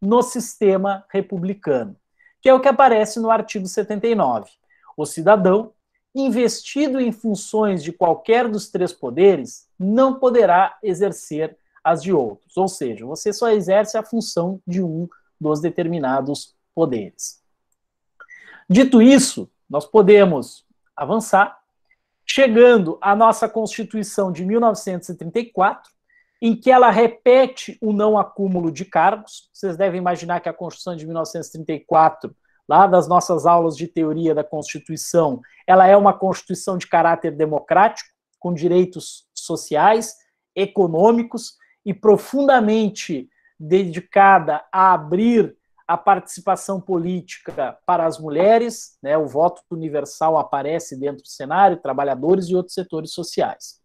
no sistema republicano, que é o que aparece no artigo 79. O cidadão, investido em funções de qualquer dos três poderes, não poderá exercer as de outros, ou seja, você só exerce a função de um dos determinados poderes. Dito isso, nós podemos avançar chegando à nossa Constituição de 1934, em que ela repete o não acúmulo de cargos. Vocês devem imaginar que a Constituição de 1934, lá das nossas aulas de teoria da Constituição, ela é uma Constituição de caráter democrático, com direitos sociais, econômicos e profundamente dedicada a abrir a participação política para as mulheres, né, o voto universal aparece dentro do cenário, trabalhadores e outros setores sociais.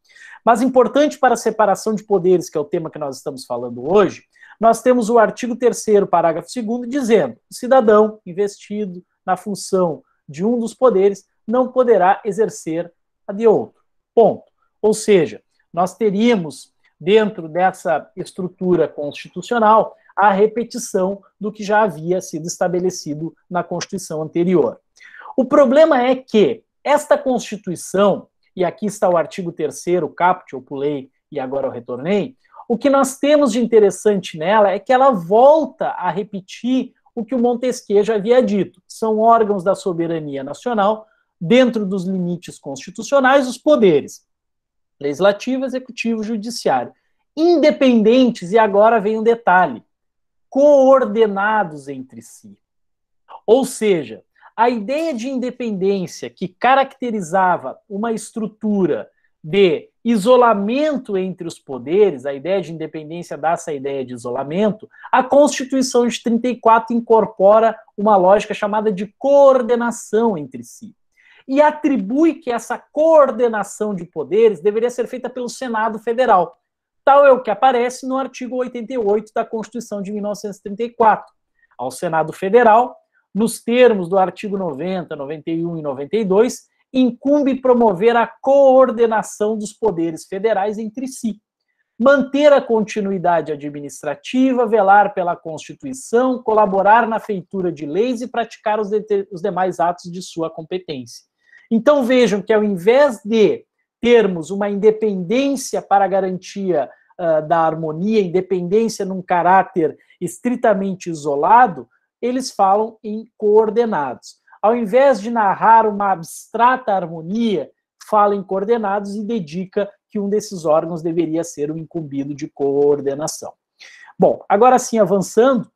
Mas importante para a separação de poderes, que é o tema que nós estamos falando hoje, nós temos o artigo 3 parágrafo 2 dizendo: o cidadão investido na função de um dos poderes não poderá exercer a de outro. Ponto. Ou seja, nós teríamos dentro dessa estrutura constitucional a repetição do que já havia sido estabelecido na Constituição anterior. O problema é que esta Constituição, e aqui está o artigo 3 caput, eu pulei e agora eu retornei, o que nós temos de interessante nela é que ela volta a repetir o que o Montesquieu já havia dito. São órgãos da soberania nacional, dentro dos limites constitucionais, os poderes legislativo, executivo, judiciário, independentes, e agora vem um detalhe, coordenados entre si. Ou seja, a ideia de independência que caracterizava uma estrutura de isolamento entre os poderes, a ideia de independência dá essa ideia de isolamento, a Constituição de 34 incorpora uma lógica chamada de coordenação entre si. E atribui que essa coordenação de poderes deveria ser feita pelo Senado Federal tal é o que aparece no artigo 88 da Constituição de 1934. Ao Senado Federal, nos termos do artigo 90, 91 e 92, incumbe promover a coordenação dos poderes federais entre si, manter a continuidade administrativa, velar pela Constituição, colaborar na feitura de leis e praticar os, os demais atos de sua competência. Então vejam que ao invés de termos uma independência para garantia uh, da harmonia, independência num caráter estritamente isolado, eles falam em coordenados. Ao invés de narrar uma abstrata harmonia, fala em coordenados e dedica que um desses órgãos deveria ser o um incumbido de coordenação. Bom, agora sim, avançando,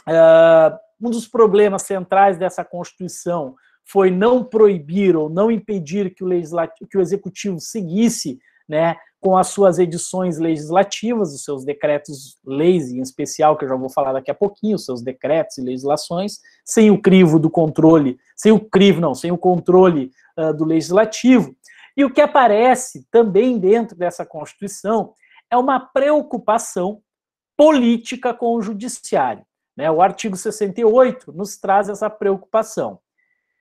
uh, um dos problemas centrais dessa Constituição foi não proibir ou não impedir que o, legislativo, que o executivo seguisse né, com as suas edições legislativas, os seus decretos, leis em especial, que eu já vou falar daqui a pouquinho, os seus decretos e legislações, sem o crivo do controle, sem o crivo, não, sem o controle uh, do legislativo. E o que aparece também dentro dessa Constituição é uma preocupação política com o judiciário. Né? O artigo 68 nos traz essa preocupação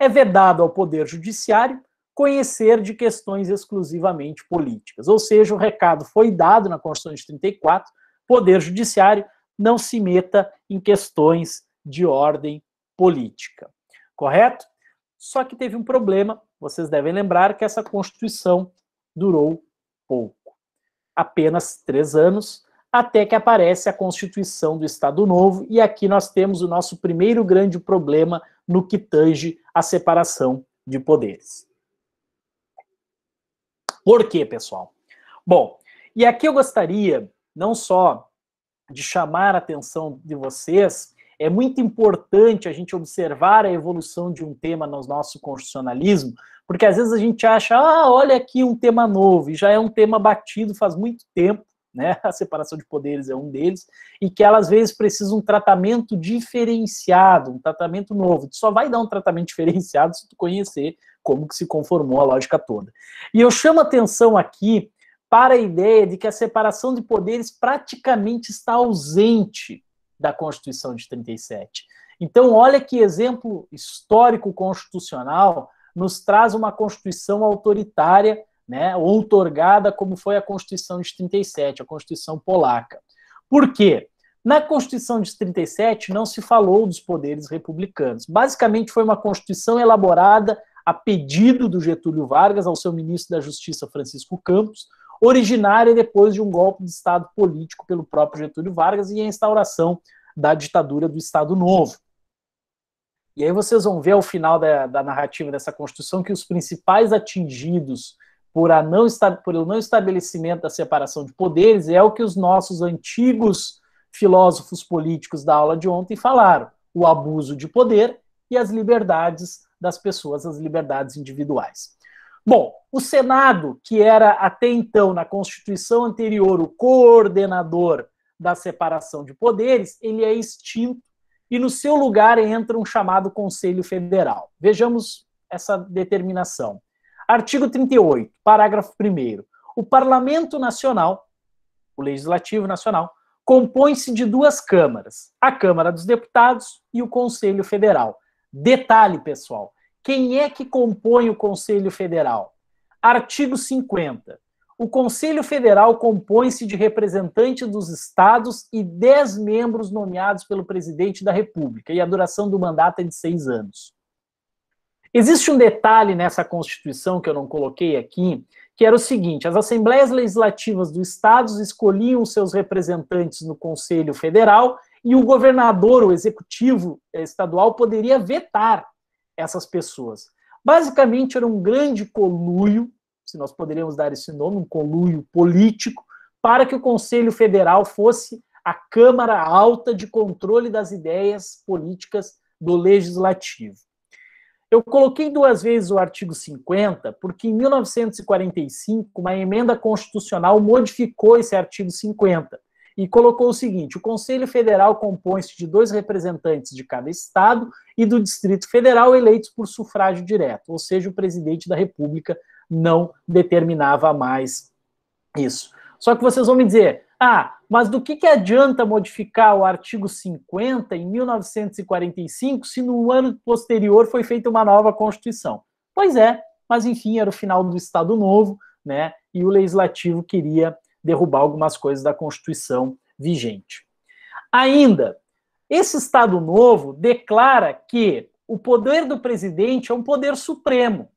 é vedado ao Poder Judiciário conhecer de questões exclusivamente políticas. Ou seja, o recado foi dado na Constituição de 34, Poder Judiciário não se meta em questões de ordem política. Correto? Só que teve um problema, vocês devem lembrar que essa Constituição durou pouco apenas três anos até que aparece a Constituição do Estado Novo, e aqui nós temos o nosso primeiro grande problema no que tange a separação de poderes. Por quê, pessoal? Bom, e aqui eu gostaria não só de chamar a atenção de vocês, é muito importante a gente observar a evolução de um tema no nosso constitucionalismo, porque às vezes a gente acha, ah, olha aqui um tema novo, e já é um tema batido faz muito tempo, né? A separação de poderes é um deles, e que ela às vezes precisa um tratamento diferenciado, um tratamento novo. Tu só vai dar um tratamento diferenciado se tu conhecer como que se conformou a lógica toda. E eu chamo atenção aqui para a ideia de que a separação de poderes praticamente está ausente da Constituição de 37. Então, olha que exemplo histórico constitucional nos traz uma Constituição autoritária né, outorgada como foi a Constituição de 37, a Constituição polaca. Por quê? Na Constituição de 37 não se falou dos poderes republicanos. Basicamente foi uma Constituição elaborada a pedido do Getúlio Vargas ao seu ministro da Justiça Francisco Campos, originária depois de um golpe de Estado político pelo próprio Getúlio Vargas e a instauração da ditadura do Estado Novo. E aí vocês vão ver ao final da, da narrativa dessa Constituição que os principais atingidos por, a não, por o não estabelecimento da separação de poderes, é o que os nossos antigos filósofos políticos da aula de ontem falaram: o abuso de poder e as liberdades das pessoas, as liberdades individuais. Bom, o Senado, que era até então, na Constituição anterior, o coordenador da separação de poderes, ele é extinto e no seu lugar entra um chamado Conselho Federal. Vejamos essa determinação. Artigo 38, parágrafo 1. O Parlamento Nacional, o Legislativo Nacional, compõe-se de duas câmaras, a Câmara dos Deputados e o Conselho Federal. Detalhe, pessoal, quem é que compõe o Conselho Federal? Artigo 50. O Conselho Federal compõe-se de representantes dos estados e dez membros nomeados pelo presidente da República, e a duração do mandato é de seis anos. Existe um detalhe nessa Constituição que eu não coloquei aqui, que era o seguinte: as assembleias legislativas dos estados escolhiam seus representantes no Conselho Federal e o governador, o executivo eh, estadual, poderia vetar essas pessoas. Basicamente, era um grande coluio, se nós poderíamos dar esse nome, um coluio político, para que o Conselho Federal fosse a Câmara Alta de Controle das Ideias Políticas do Legislativo. Eu coloquei duas vezes o artigo 50, porque em 1945, uma emenda constitucional modificou esse artigo 50 e colocou o seguinte: o Conselho Federal compõe-se de dois representantes de cada estado e do Distrito Federal eleitos por sufrágio direto, ou seja, o presidente da República não determinava mais isso. Só que vocês vão me dizer, ah, mas do que, que adianta modificar o artigo 50 em 1945 se no ano posterior foi feita uma nova Constituição? Pois é, mas enfim, era o final do Estado Novo, né? E o legislativo queria derrubar algumas coisas da Constituição vigente. Ainda, esse Estado Novo declara que o poder do presidente é um poder supremo.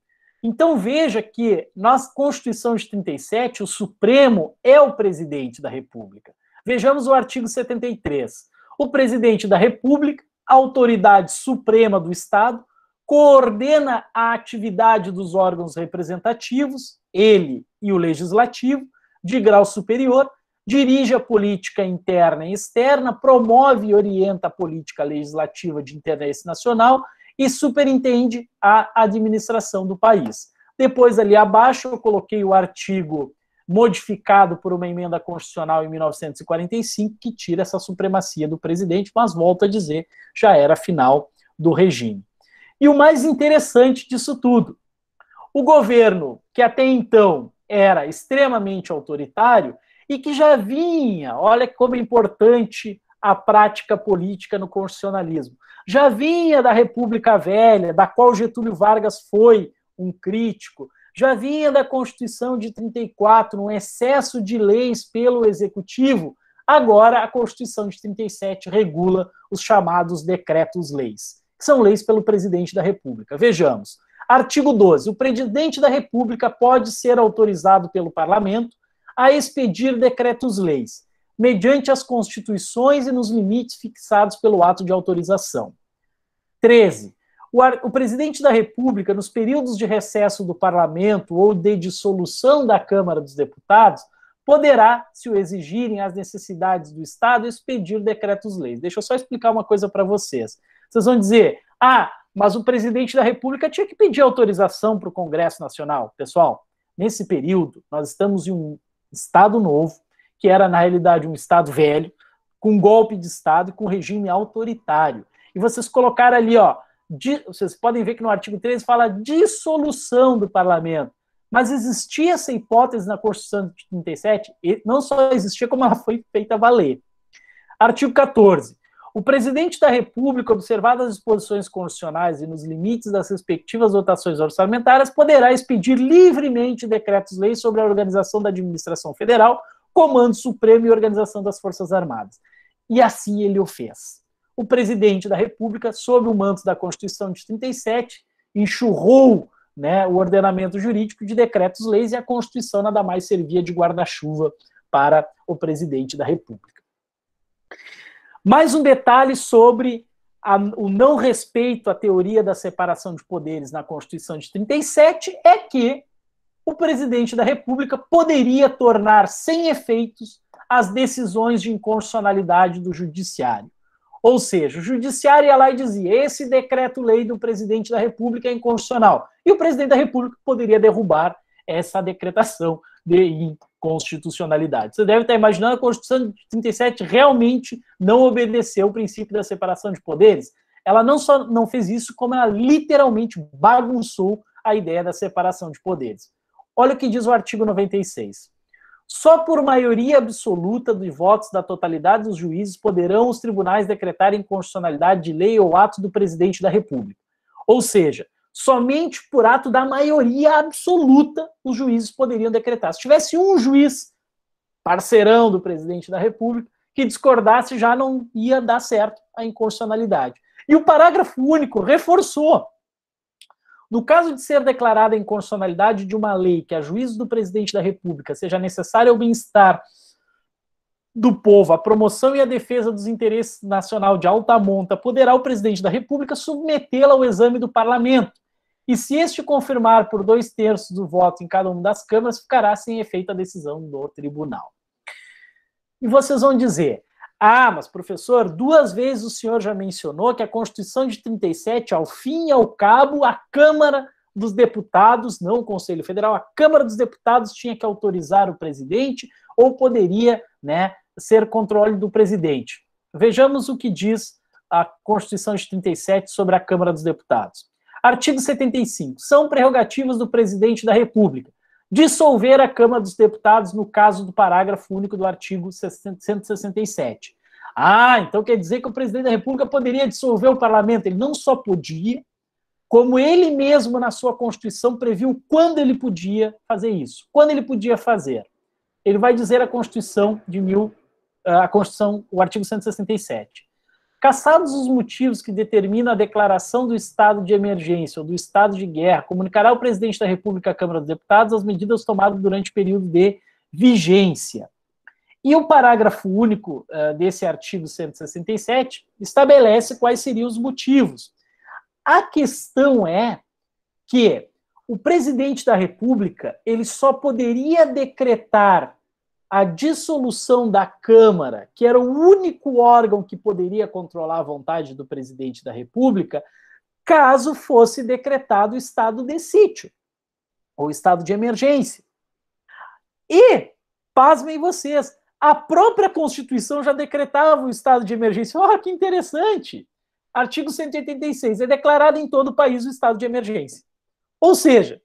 Então veja que na Constituição de 37, o Supremo é o presidente da República. Vejamos o artigo 73. O presidente da República, autoridade suprema do Estado, coordena a atividade dos órgãos representativos, ele e o legislativo, de grau superior, dirige a política interna e externa, promove e orienta a política legislativa de interesse nacional e superintende a administração do país. Depois, ali abaixo, eu coloquei o artigo modificado por uma emenda constitucional em 1945, que tira essa supremacia do presidente, mas volta a dizer, já era final do regime. E o mais interessante disso tudo, o governo que até então era extremamente autoritário e que já vinha, olha como é importante a prática política no constitucionalismo. Já vinha da República Velha, da qual Getúlio Vargas foi um crítico, já vinha da Constituição de 34, um excesso de leis pelo executivo. Agora, a Constituição de 37 regula os chamados decretos-leis, que são leis pelo presidente da República. Vejamos. Artigo 12. O presidente da República pode ser autorizado pelo parlamento a expedir decretos-leis mediante as constituições e nos limites fixados pelo ato de autorização. 13. O, o presidente da República, nos períodos de recesso do parlamento ou de dissolução da Câmara dos Deputados, poderá, se o exigirem as necessidades do Estado, expedir decretos-leis. Deixa eu só explicar uma coisa para vocês. Vocês vão dizer, ah, mas o presidente da República tinha que pedir autorização para o Congresso Nacional. Pessoal, nesse período, nós estamos em um Estado novo, que era, na realidade, um Estado velho, com golpe de Estado, e com regime autoritário. E vocês colocaram ali, ó, vocês podem ver que no artigo 13 fala dissolução do parlamento. Mas existia essa hipótese na Constituição de 37? E não só existia, como ela foi feita valer. Artigo 14. O presidente da República, observadas as disposições constitucionais e nos limites das respectivas dotações orçamentárias, poderá expedir livremente decretos-leis sobre a organização da administração federal, Comando Supremo e Organização das Forças Armadas. E assim ele o fez. O presidente da República, sob o manto da Constituição de 37, enxurrou né, o ordenamento jurídico de decretos-leis e a Constituição nada mais servia de guarda-chuva para o presidente da República. Mais um detalhe sobre a, o não respeito à teoria da separação de poderes na Constituição de 37 é que o presidente da República poderia tornar sem efeitos as decisões de inconstitucionalidade do judiciário. Ou seja, o judiciário ia lá e dizia: esse decreto-lei do presidente da República é inconstitucional. E o presidente da República poderia derrubar essa decretação de inconstitucionalidade. Você deve estar imaginando a Constituição de 37 realmente não obedeceu o princípio da separação de poderes. Ela não só não fez isso, como ela literalmente bagunçou a ideia da separação de poderes. Olha o que diz o artigo 96. Só por maioria absoluta dos votos da totalidade dos juízes poderão os tribunais decretar inconstitucionalidade de lei ou ato do presidente da República. Ou seja, somente por ato da maioria absoluta os juízes poderiam decretar. Se tivesse um juiz, parceirão do presidente da República, que discordasse, já não ia dar certo a inconstitucionalidade. E o parágrafo único reforçou no caso de ser declarada inconstitucionalidade de uma lei que, a juízo do presidente da República, seja necessária ao bem-estar do povo, à promoção e à defesa dos interesses nacional de alta monta, poderá o presidente da República submetê-la ao exame do parlamento. E se este confirmar por dois terços do voto em cada uma das câmaras, ficará sem efeito a decisão do tribunal. E vocês vão dizer, ah, mas professor, duas vezes o senhor já mencionou que a Constituição de 37, ao fim e ao cabo, a Câmara dos Deputados, não o Conselho Federal, a Câmara dos Deputados tinha que autorizar o presidente ou poderia né, ser controle do presidente. Vejamos o que diz a Constituição de 37 sobre a Câmara dos Deputados. Artigo 75. São prerrogativas do presidente da República dissolver a Câmara dos Deputados no caso do parágrafo único do artigo 167. Ah, então quer dizer que o presidente da República poderia dissolver o parlamento. Ele não só podia, como ele mesmo na sua Constituição previu quando ele podia fazer isso. Quando ele podia fazer. Ele vai dizer a Constituição de mil, ah, a Constituição, o artigo 167. Caçados os motivos que determinam a declaração do estado de emergência ou do estado de guerra, comunicará o presidente da República à Câmara dos Deputados as medidas tomadas durante o período de vigência. E o parágrafo único uh, desse artigo 167 estabelece quais seriam os motivos. A questão é que o presidente da República ele só poderia decretar a dissolução da Câmara, que era o único órgão que poderia controlar a vontade do presidente da República, caso fosse decretado estado de sítio ou estado de emergência. E, pasmem vocês, a própria Constituição já decretava o estado de emergência. Olha ah, que interessante! Artigo 186. É declarado em todo o país o estado de emergência. Ou seja,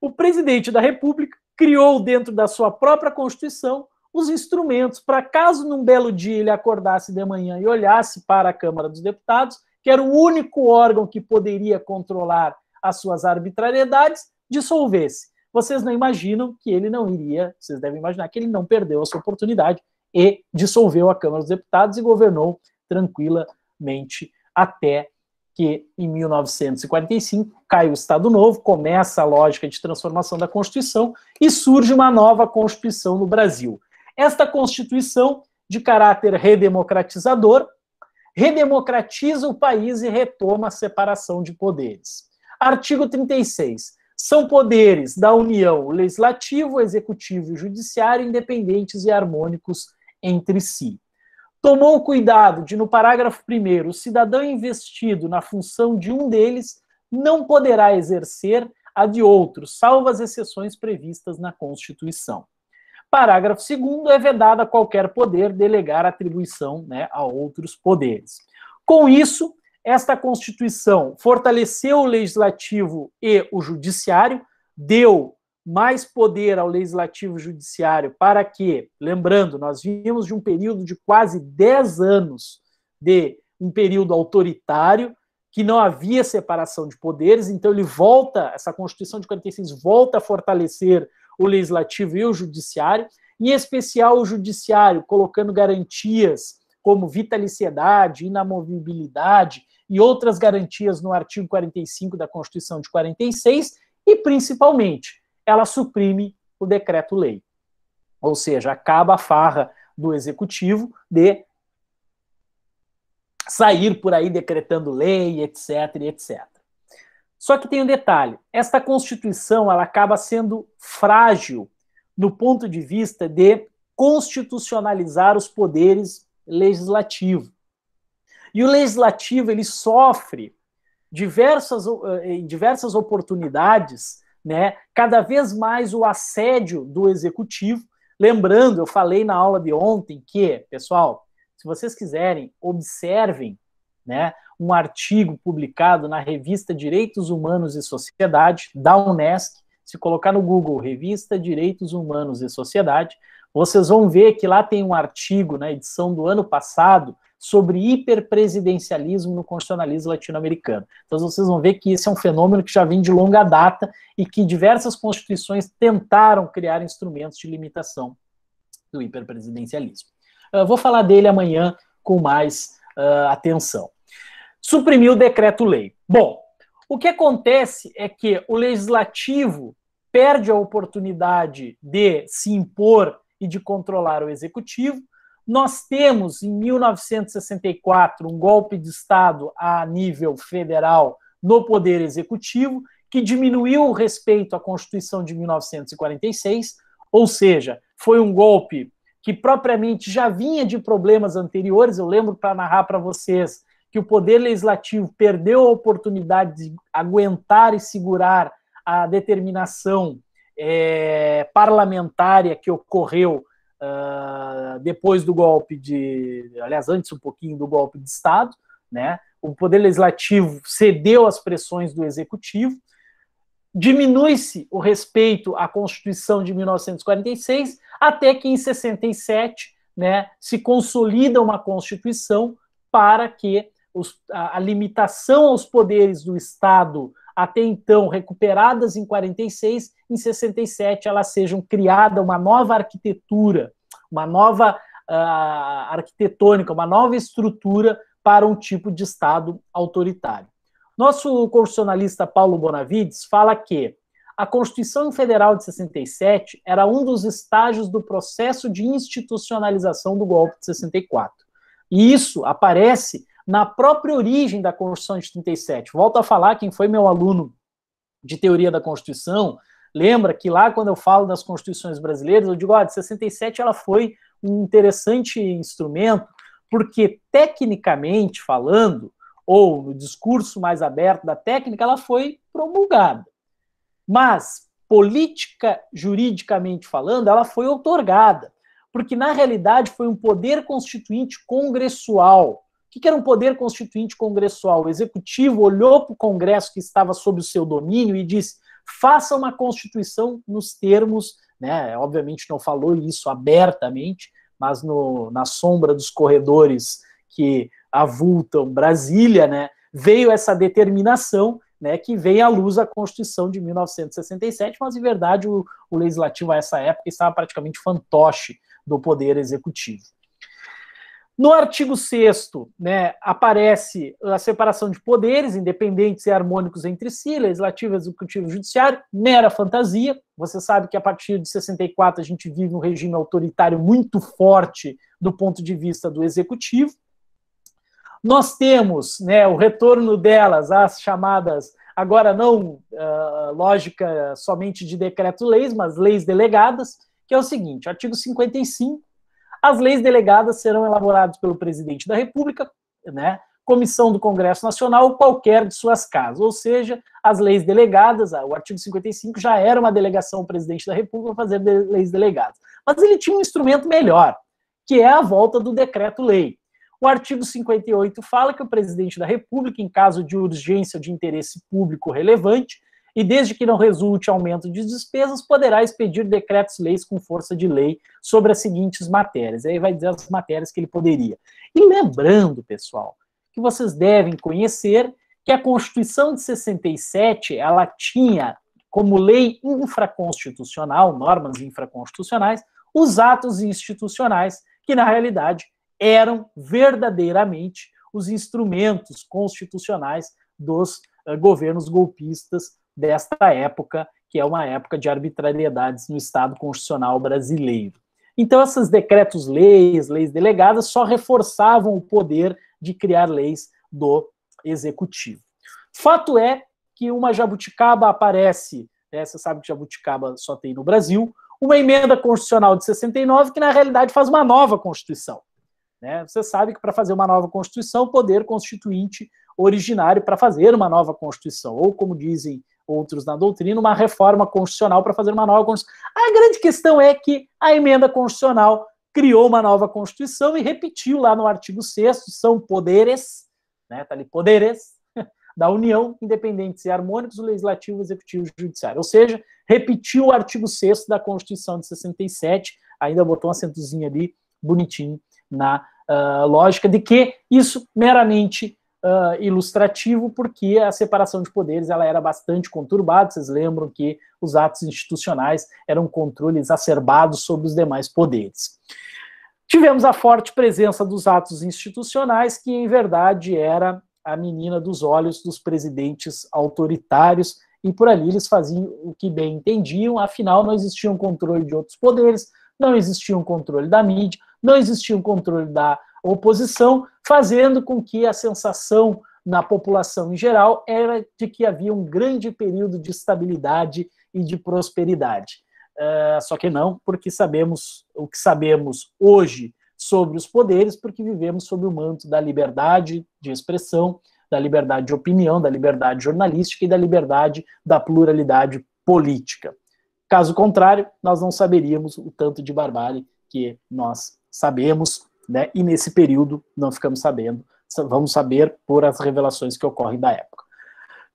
o presidente da República criou dentro da sua própria Constituição os instrumentos para caso num belo dia ele acordasse de manhã e olhasse para a Câmara dos Deputados, que era o único órgão que poderia controlar as suas arbitrariedades, dissolvesse. Vocês não imaginam que ele não iria, vocês devem imaginar que ele não perdeu a sua oportunidade e dissolveu a Câmara dos Deputados e governou tranquilamente até que em 1945 cai o Estado Novo, começa a lógica de transformação da Constituição e surge uma nova Constituição no Brasil. Esta Constituição, de caráter redemocratizador, redemocratiza o país e retoma a separação de poderes. Artigo 36. São poderes da União, legislativo, executivo e judiciário independentes e harmônicos entre si tomou cuidado de, no parágrafo primeiro, o cidadão investido na função de um deles não poderá exercer a de outro, salvo as exceções previstas na Constituição. Parágrafo segundo, é vedada qualquer poder delegar atribuição né, a outros poderes. Com isso, esta Constituição fortaleceu o legislativo e o judiciário, deu mais poder ao legislativo judiciário para que, lembrando, nós vimos de um período de quase 10 anos de um período autoritário que não havia separação de poderes, então ele volta, essa Constituição de 46 volta a fortalecer o legislativo e o judiciário, em especial o judiciário, colocando garantias como vitaliciedade, inamovibilidade e outras garantias no artigo 45 da Constituição de 46 e principalmente ela suprime o decreto-lei. Ou seja, acaba a farra do executivo de sair por aí decretando lei, etc, etc. Só que tem um detalhe, esta Constituição ela acaba sendo frágil no ponto de vista de constitucionalizar os poderes legislativos. E o legislativo ele sofre diversas, eh, diversas oportunidades né? Cada vez mais o assédio do executivo. Lembrando, eu falei na aula de ontem que, pessoal, se vocês quiserem, observem, né, um artigo publicado na revista Direitos Humanos e Sociedade da UNESCO. Se colocar no Google Revista Direitos Humanos e Sociedade, vocês vão ver que lá tem um artigo na edição do ano passado sobre hiperpresidencialismo no constitucionalismo latino-americano. Então vocês vão ver que esse é um fenômeno que já vem de longa data e que diversas constituições tentaram criar instrumentos de limitação do hiperpresidencialismo. Eu ah, vou falar dele amanhã com mais uh, atenção. Suprimiu o decreto-lei. Bom, o que acontece é que o legislativo perde a oportunidade de se impor e de controlar o executivo, nós temos, em 1964, um golpe de Estado a nível federal no Poder Executivo, que diminuiu o respeito à Constituição de 1946, ou seja, foi um golpe que propriamente já vinha de problemas anteriores. Eu lembro para narrar para vocês que o Poder Legislativo perdeu a oportunidade de aguentar e segurar a determinação é, eh, parlamentária que ocorreu uh, depois do golpe de, aliás, antes um pouquinho do golpe de Estado, né? O poder legislativo cedeu às pressões do executivo, diminui-se o respeito à Constituição de 1946, até que em 67, né, se consolida uma Constituição para que os, a, a, limitação aos poderes do Estado até então recuperadas em 46, em 67 elas sejam criada uma nova arquitetura, uma nova uh, arquitetônica, uma nova estrutura para um tipo de Estado autoritário. Nosso constitucionalista Paulo Bonavides fala que a Constituição Federal de 67 era um dos estágios do processo de institucionalização do golpe de 64. E isso aparece na própria origem da Constituição de 37. Volto a falar, quem foi meu aluno de teoria da Constituição, lembra que lá quando eu falo das constituições brasileiras, eu digo, ó, ah, de 67 ela foi um interessante instrumento, porque tecnicamente falando, ou no discurso mais aberto da técnica, ela foi promulgada. Mas política juridicamente falando, ela foi outorgada, porque na realidade foi um poder constituinte congressual o que era um poder constituinte congressual? O executivo olhou para o Congresso que estava sob o seu domínio e disse: faça uma Constituição nos termos, né, obviamente não falou isso abertamente, mas no, na sombra dos corredores que avultam Brasília, né, veio essa determinação né, que vem à luz a Constituição de 1967, mas, em verdade, o, o legislativo a essa época estava praticamente fantoche do poder executivo. No artigo 6 né, aparece a separação de poderes independentes e harmônicos entre si, legislativo, executivo e judiciário, mera fantasia. Você sabe que a partir de 64 a gente vive um regime autoritário muito forte do ponto de vista do executivo. Nós temos né, o retorno delas, as chamadas, agora não uh, lógica somente de decreto-leis, mas leis delegadas, que é o seguinte, artigo 55 as leis delegadas serão elaboradas pelo presidente da República, né, comissão do Congresso Nacional ou qualquer de suas casas. Ou seja, as leis delegadas, ah, o artigo 55 já era uma delegação ao presidente da República fazer de leis delegadas. Mas ele tinha um instrumento melhor, que é a volta do decreto-lei. O artigo 58 fala que o presidente da República, em caso de urgência ou de interesse público relevante, e desde que não resulte aumento de despesas, poderá expedir decretos-leis com força de lei sobre as seguintes matérias. Aí vai dizer as matérias que ele poderia. E lembrando, pessoal, que vocês devem conhecer que a Constituição de 67, ela tinha como lei infraconstitucional, normas infraconstitucionais, os atos institucionais, que na realidade eram verdadeiramente os instrumentos constitucionais dos uh, governos golpistas desta época, que é uma época de arbitrariedades no Estado Constitucional brasileiro. Então, esses decretos-leis, leis delegadas, só reforçavam o poder de criar leis do executivo. Fato é que uma jabuticaba aparece, né, você sabe que jabuticaba só tem no Brasil, uma emenda constitucional de 69 que, na realidade, faz uma nova Constituição. Né? Você sabe que para fazer uma nova Constituição, o poder constituinte originário para fazer uma nova Constituição, ou como dizem outros na doutrina, uma reforma constitucional para fazer uma nova Constituição. A grande questão é que a emenda constitucional criou uma nova Constituição e repetiu lá no artigo 6 são poderes, né, tá ali, poderes da União, independentes e harmônicos, o Legislativo, o Executivo e o Judiciário. Ou seja, repetiu o artigo 6 da Constituição de 67, ainda botou um acentozinho ali, bonitinho, na uh, lógica de que isso meramente uh, ilustrativo, porque a separação de poderes ela era bastante conturbada. Vocês lembram que os atos institucionais eram controle exacerbado sobre os demais poderes. Tivemos a forte presença dos atos institucionais, que em verdade era a menina dos olhos dos presidentes autoritários, e por ali eles faziam o que bem entendiam, afinal não existia um controle de outros poderes, não existia um controle da mídia, não existia um controle da oposição, fazendo com que a sensação na população em geral era de que havia um grande período de estabilidade e de prosperidade. Uh, só que não, porque sabemos o que sabemos hoje sobre os poderes, porque vivemos sob o manto da liberdade de expressão, da liberdade de opinião, da liberdade jornalística e da liberdade da pluralidade política. Caso contrário, nós não saberíamos o tanto de barbárie que nós sabemos né? E nesse período não ficamos sabendo, vamos saber por as revelações que ocorrem da época.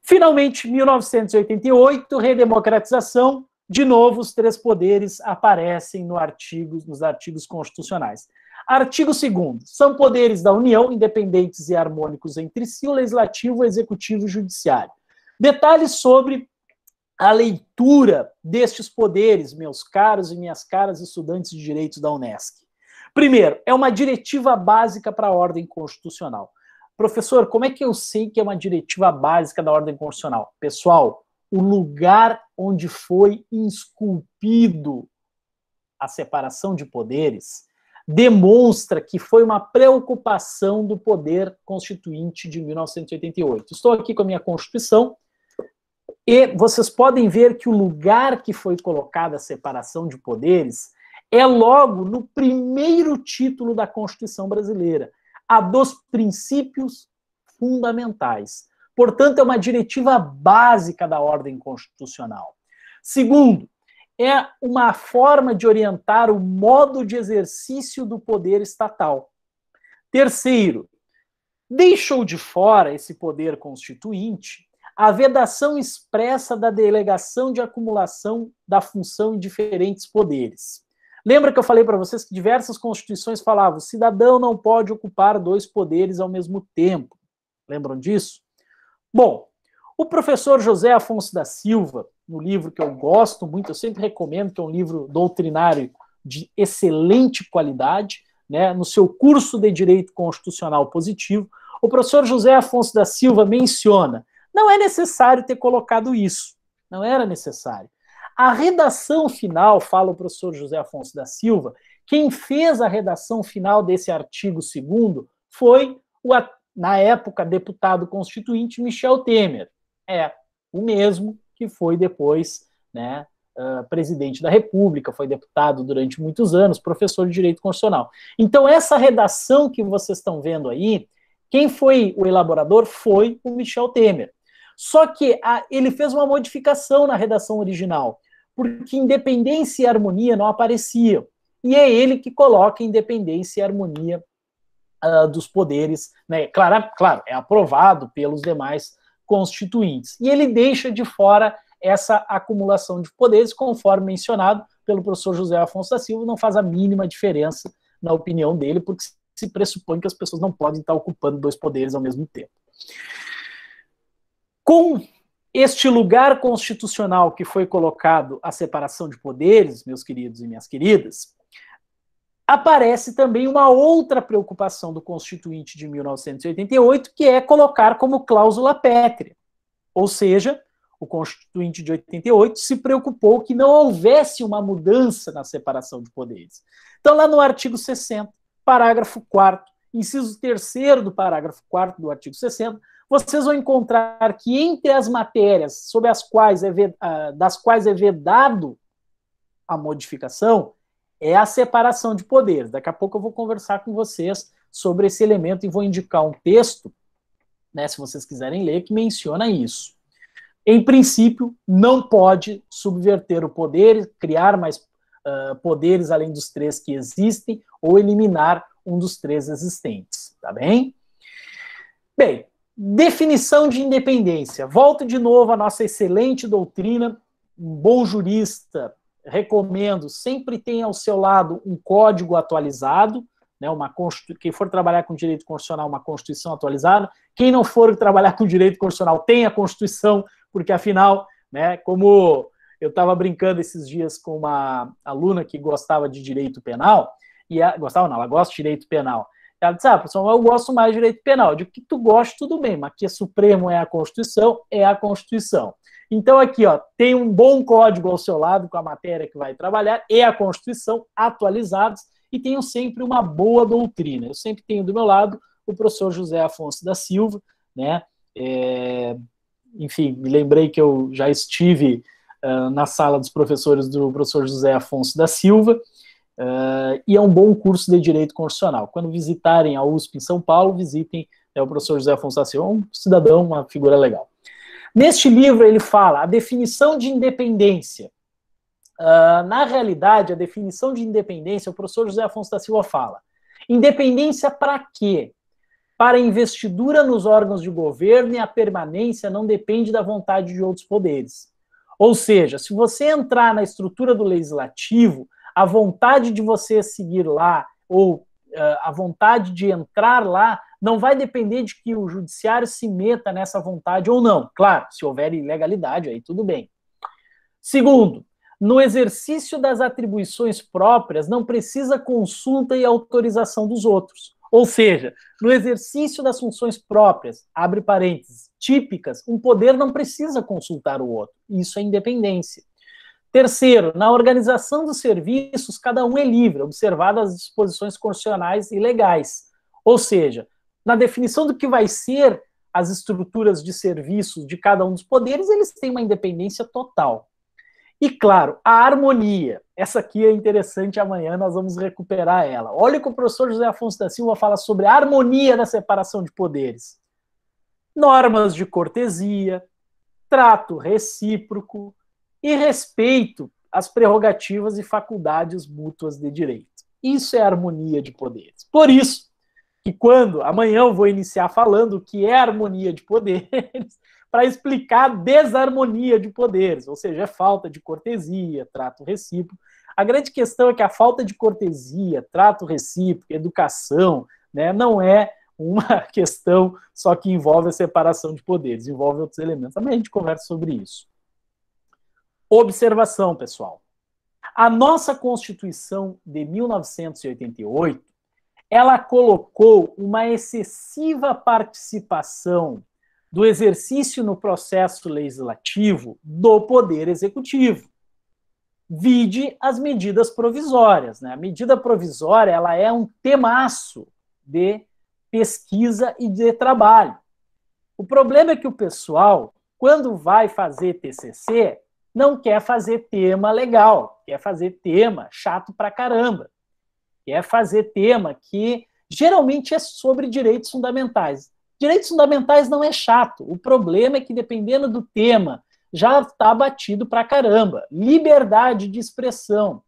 Finalmente, 1988, redemocratização, de novo os três poderes aparecem no artigo, nos artigos constitucionais. Artigo 2 São poderes da União, independentes e harmônicos entre si, o legislativo, o executivo e o judiciário. Detalhes sobre a leitura destes poderes, meus caros e minhas caras estudantes de direito da UNESCO. Primeiro, é uma diretiva básica para a ordem constitucional. Professor, como é que eu sei que é uma diretiva básica da ordem constitucional? Pessoal, o lugar onde foi esculpido a separação de poderes demonstra que foi uma preocupação do poder constituinte de 1988. Estou aqui com a minha Constituição e vocês podem ver que o lugar que foi colocada a separação de poderes é logo no primeiro título da Constituição brasileira, a dos princípios fundamentais. Portanto, é uma diretiva básica da ordem constitucional. Segundo, é uma forma de orientar o modo de exercício do poder estatal. Terceiro, deixou de fora esse poder constituinte a vedação expressa da delegação de acumulação da função em diferentes poderes. Lembra que eu falei para vocês que diversas constituições falavam: cidadão não pode ocupar dois poderes ao mesmo tempo. Lembram disso? Bom, o professor José Afonso da Silva, no livro que eu gosto muito, eu sempre recomendo, que é um livro doutrinário de excelente qualidade, né, no seu curso de Direito Constitucional Positivo, o professor José Afonso da Silva menciona: não é necessário ter colocado isso, não era necessário. A redação final, fala o professor José Afonso da Silva, quem fez a redação final desse artigo 2 foi o, na época, deputado constituinte Michel Temer. É, o mesmo que foi depois né, Uh, presidente da República, foi deputado durante muitos anos, professor de direito constitucional. Então, essa redação que vocês estão vendo aí, quem foi o elaborador foi o Michel Temer. Só que a, ele fez uma modificação na redação original porque independência e harmonia não apareciam. E é ele que coloca independência e harmonia uh, dos poderes. Né? Claro, claro, é aprovado pelos demais constituintes. E ele deixa de fora essa acumulação de poderes, conforme mencionado pelo professor José Afonso da Silva, não faz a mínima diferença na opinião dele, porque se pressupõe que as pessoas não podem estar ocupando dois poderes ao mesmo tempo. Com este lugar constitucional que foi colocado à separação de poderes, meus queridos e minhas queridas, aparece também uma outra preocupação do Constituinte de 1988, que é colocar como cláusula pétrea. Ou seja, o Constituinte de 88 se preocupou que não houvesse uma mudança na separação de poderes. Então, lá no artigo 60, parágrafo 4, inciso 3 do parágrafo 4 do artigo 60, vocês vão encontrar que entre as matérias sobre as quais é ah, das quais é vedado a modificação é a separação de poderes. Daqui a pouco eu vou conversar com vocês sobre esse elemento e vou indicar um texto, né, se vocês quiserem ler, que menciona isso. Em princípio, não pode subverter o poder, criar mais uh, poderes além dos três que existem ou eliminar um dos três existentes, tá bem? Bem, Definição de independência. Volto de novo à nossa excelente doutrina. Um bom jurista, recomendo, sempre tenha ao seu lado um código atualizado, né, uma quem for trabalhar com direito constitucional, uma Constituição atualizada. Quem não for trabalhar com direito constitucional, tem a Constituição, porque afinal, né, como eu estava brincando esses dias com uma aluna que gostava de direito penal, e a, gostava não, ela gosta de direito penal, ela disse, ah, professor, eu gosto mais de direito penal. De que tu gosta, tudo bem, mas que é Supremo é a Constituição, é a Constituição. Então, aqui, ó, tem um bom código ao seu lado com a matéria que vai trabalhar, e é a Constituição, atualizados, e tenho sempre uma boa doutrina. Eu sempre tenho do meu lado o professor José Afonso da Silva, né? É, enfim, me lembrei que eu já estive uh, na sala dos professores do professor José Afonso da Silva, Uh, e é um bom curso de direito constitucional. Quando visitarem a USP em São Paulo, visitem né, o professor José Afonso Assis, um cidadão, uma figura legal. Neste livro, ele fala a definição de independência. Uh, na realidade, a definição de independência, o professor José Afonso da Silva fala: independência para quê? Para investidura nos órgãos de governo e a permanência não depende da vontade de outros poderes. Ou seja, se você entrar na estrutura do legislativo, a vontade de você seguir lá ou uh, a vontade de entrar lá não vai depender de que o judiciário se meta nessa vontade ou não. Claro, se houver ilegalidade, aí tudo bem. Segundo, no exercício das atribuições próprias, não precisa consulta e autorização dos outros. Ou seja, no exercício das funções próprias, abre parênteses, típicas, um poder não precisa consultar o outro. Isso é independência. Terceiro, na organização dos serviços, cada um é livre, observadas as disposições constitucionais e legais. Ou seja, na definição do que vai ser as estruturas de serviços de cada um dos poderes, eles têm uma independência total. E claro, a harmonia. Essa aqui é interessante, amanhã nós vamos recuperar ela. Olha o que o professor José Afonso da Silva fala sobre a harmonia da separação de poderes. Normas de cortesia, trato recíproco, e respeito às prerrogativas e faculdades mútuas de direito. Isso é harmonia de poderes. Por isso que quando amanhã eu vou iniciar falando o que é harmonia de poderes, para explicar desarmonia de poderes, ou seja, é falta de cortesia, trato recíproco. A grande questão é que a falta de cortesia, trato recíproco, educação, né, não é uma questão só que envolve a separação de poderes, envolve outros elementos. Também a gente conversa sobre isso. Observação, pessoal. A nossa Constituição de 1988, ela colocou uma excessiva participação do exercício no processo legislativo do poder executivo. Vide as medidas provisórias, né? A medida provisória, ela é um temaço de pesquisa e de trabalho. O problema é que o pessoal, quando vai fazer TCC, não quer fazer tema legal, quer fazer tema chato pra caramba, quer fazer tema que geralmente é sobre direitos fundamentais. Direitos fundamentais não é chato, o problema é que dependendo do tema já está batido pra caramba. Liberdade de expressão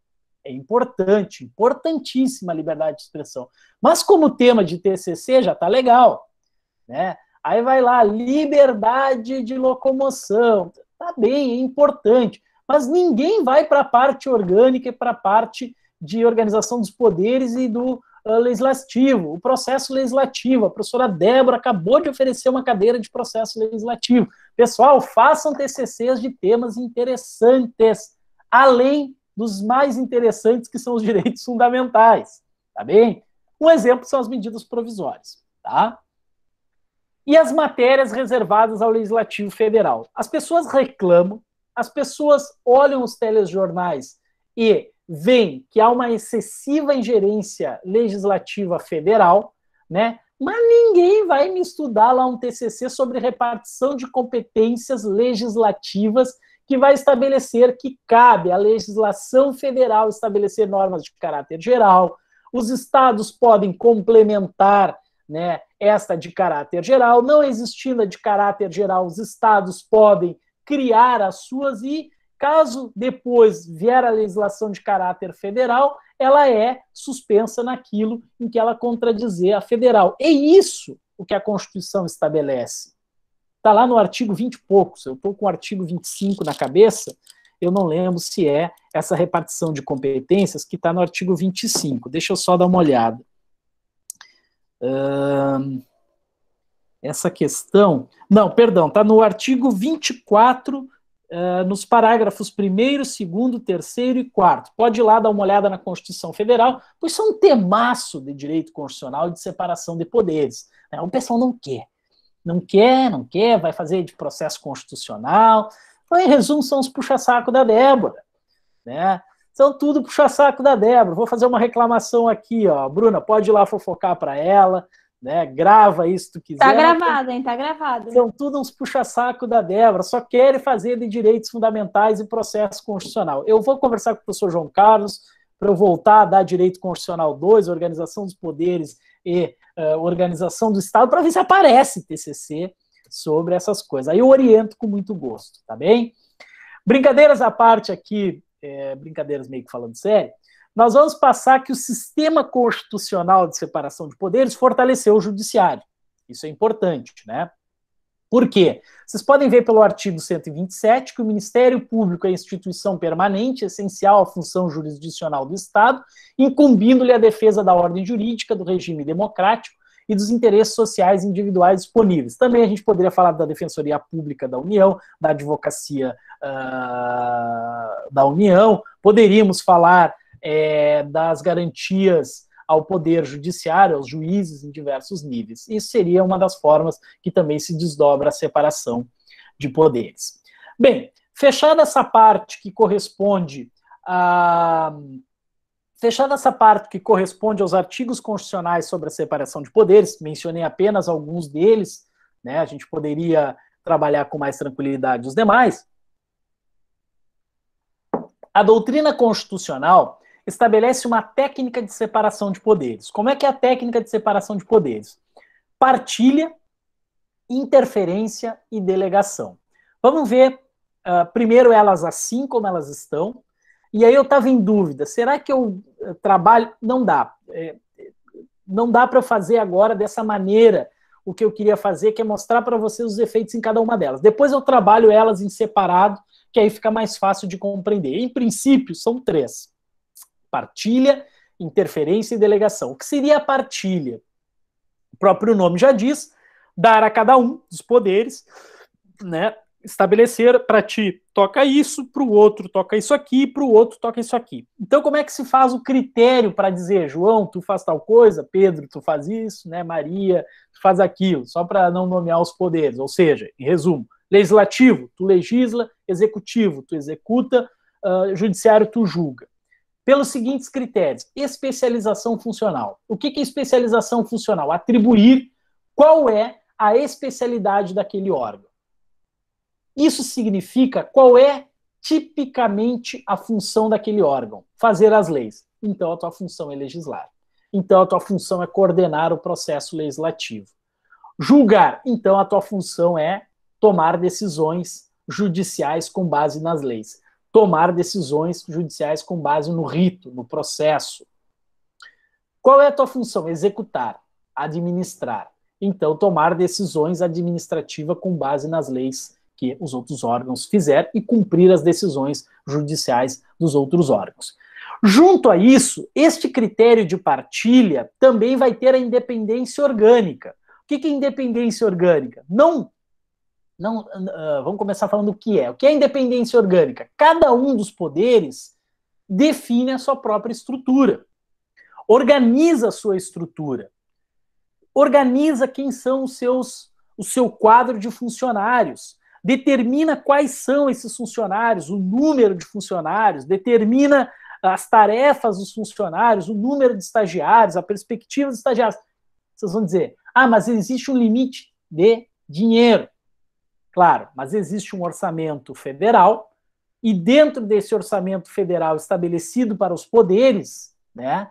é importante, importantíssima a liberdade de expressão. Mas como o tema de TCC já tá legal, né? Aí vai lá liberdade de locomoção. Tá bem, é importante. Mas ninguém vai para a parte orgânica e para a parte de organização dos poderes e do uh, legislativo. O processo legislativo. A professora Débora acabou de oferecer uma cadeira de processo legislativo. Pessoal, façam TCCs de temas interessantes, além dos mais interessantes, que são os direitos fundamentais. Tá bem? Um exemplo são as medidas provisórias. Tá? e as matérias reservadas ao Legislativo Federal. As pessoas reclamam, as pessoas olham os telejornais e veem que há uma excessiva ingerência legislativa federal, né? Mas ninguém vai me estudar lá um TCC sobre repartição de competências legislativas que vai estabelecer que cabe à legislação federal estabelecer normas de caráter geral, os estados podem complementar né, esta de caráter geral, não existindo a de caráter geral, os estados podem criar as suas e, caso depois vier a legislação de caráter federal, ela é suspensa naquilo em que ela contradizer a federal. É isso o que a Constituição estabelece. Está lá no artigo 20 e poucos, eu estou com o artigo 25 na cabeça, eu não lembro se é essa repartição de competências que está no artigo 25. Deixa eu só dar uma olhada essa questão. Não, perdão, está no artigo 24, uh, eh, nos parágrafos 1, 2, 3 e 4. Pode ir lá dar uma olhada na Constituição Federal, pois isso é um temaço de direito constitucional e de separação de poderes. Né? O pessoal não quer. Não quer, não quer, vai fazer de processo constitucional. Então, em resumo, são os puxa-saco da Débora. Né? são então, tudo puxa-saco da Débora. Vou fazer uma reclamação aqui, ó. Bruna, pode ir lá fofocar para ela, né? Grava isso tu quiser. Tá gravado, hein? Tá gravado. São então, tudo uns puxa-saco da Débora. Só querem fazer de direitos fundamentais e processo constitucional. Eu vou conversar com o professor João Carlos para eu voltar a dar direito constitucional 2, organização dos poderes e uh, organização do Estado, para ver se aparece TCC sobre essas coisas. Aí eu oriento com muito gosto, tá bem? Brincadeiras à parte aqui é, brincadeiras meio que falando sério, nós vamos passar que o sistema constitucional de separação de poderes fortaleceu o judiciário. Isso é importante, né? Por quê? Vocês podem ver pelo artigo 127 que o Ministério Público é instituição permanente, essencial à função jurisdicional do Estado, incumbindo-lhe a defesa da ordem jurídica, do regime democrático e dos interesses sociais individuais disponíveis. Também a gente poderia falar da Defensoria Pública da União, da Advocacia uh, da União, poderíamos falar é, das garantias ao poder judiciário, aos juízes em diversos níveis. Isso seria uma das formas que também se desdobra a separação de poderes. Bem, fechada essa parte que corresponde a. Uh, Fechada essa parte que corresponde aos artigos constitucionais sobre a separação de poderes, mencionei apenas alguns deles, né? a gente poderia trabalhar com mais tranquilidade os demais. A doutrina constitucional estabelece uma técnica de separação de poderes. Como é que é a técnica de separação de poderes? Partilha, interferência e delegação. Vamos ver uh, primeiro elas assim como elas estão, e aí eu estava em dúvida: será que eu eh, trabalho? Não dá. É, não dá para fazer agora dessa maneira o que eu queria fazer, que é mostrar para vocês os efeitos em cada uma delas. Depois eu trabalho elas em separado, que aí fica mais fácil de compreender. Em princípio, são três: partilha, interferência e delegação. O que seria a partilha? O próprio nome já diz: dar a cada um dos poderes, né, estabelecer para ti toca isso, para o outro toca isso aqui, para o outro toca isso aqui. Então, como é que se faz o critério para dizer, João, tu faz tal coisa, Pedro, tu faz isso, né? Maria, tu faz aquilo, só para não nomear os poderes. Ou seja, em resumo, legislativo, tu legisla, executivo, tu executa, uh, judiciário, tu julga. Pelos seguintes critérios: especialização funcional. O que, que é especialização funcional? Atribuir qual é a especialidade daquele órgão. Isso significa qual é tipicamente a função daquele órgão: fazer as leis. Então a tua função é legislar. Então a tua função é coordenar o processo legislativo. Julgar. Então a tua função é tomar decisões judiciais com base nas leis. Tomar decisões judiciais com base no rito, no processo. Qual é a tua função? Executar, administrar. Então, tomar decisões administrativas com base nas leis que os outros órgãos fizerem e cumprir as decisões judiciais dos outros órgãos. Junto a isso, este critério de partilha também vai ter a independência orgânica. O que é independência orgânica? Não. não uh, vamos começar falando o que é. O que é independência orgânica? Cada um dos poderes define a sua própria estrutura, organiza a sua estrutura, organiza quem são os seus, o seu quadro de funcionários, determina quais são esses funcionários, o número de funcionários, determina as tarefas dos funcionários, o número de estagiários, a perspectiva dos estagiários. Vocês vão dizer, ah, mas existe um limite de dinheiro. Claro, mas existe um orçamento federal, e dentro desse orçamento federal estabelecido para os poderes, né,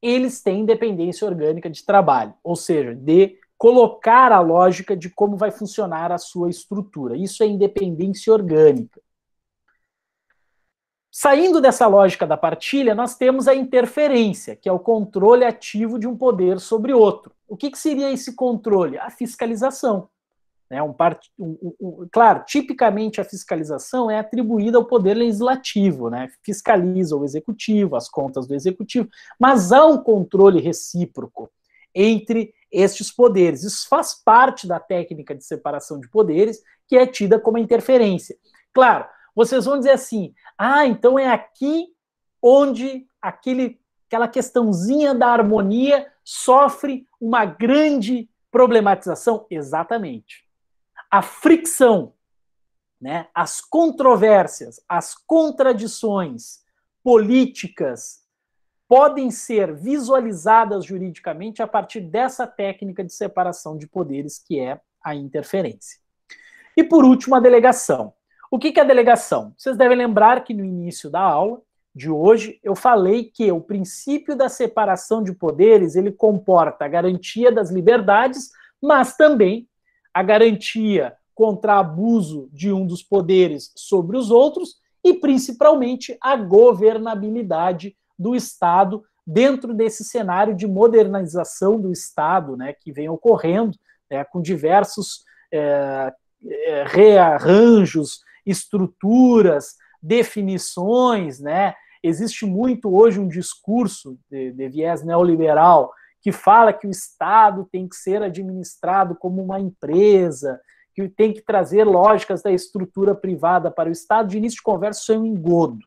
eles têm independência orgânica de trabalho, ou seja, de colocar a lógica de como vai funcionar a sua estrutura. Isso é independência orgânica. Saindo dessa lógica da partilha, nós temos a interferência, que é o controle ativo de um poder sobre outro. O que, que seria esse controle? A fiscalização. Né? Um part... Um, um, claro, tipicamente a fiscalização é atribuída ao poder legislativo, né? fiscaliza o executivo, as contas do executivo, mas há um controle recíproco entre estes poderes. Isso faz parte da técnica de separação de poderes, que é tida como interferência. Claro, vocês vão dizer assim: ah, então é aqui onde aquele, aquela questãozinha da harmonia sofre uma grande problematização? Exatamente. A fricção, né, as controvérsias, as contradições políticas podem ser visualizadas juridicamente a partir dessa técnica de separação de poderes, que é a interferência. E por último, a delegação. O que é a delegação? Vocês devem lembrar que no início da aula de hoje eu falei que o princípio da separação de poderes ele comporta a garantia das liberdades, mas também a garantia contra abuso de um dos poderes sobre os outros e principalmente a governabilidade do Estado dentro desse cenário de modernização do Estado, né, que vem ocorrendo né, com diversos é, rearranjos, estruturas, definições, né? Existe muito hoje um discurso de, de viés neoliberal que fala que o Estado tem que ser administrado como uma empresa, que tem que trazer lógicas da estrutura privada para o Estado. De início de conversa, isso é um engodo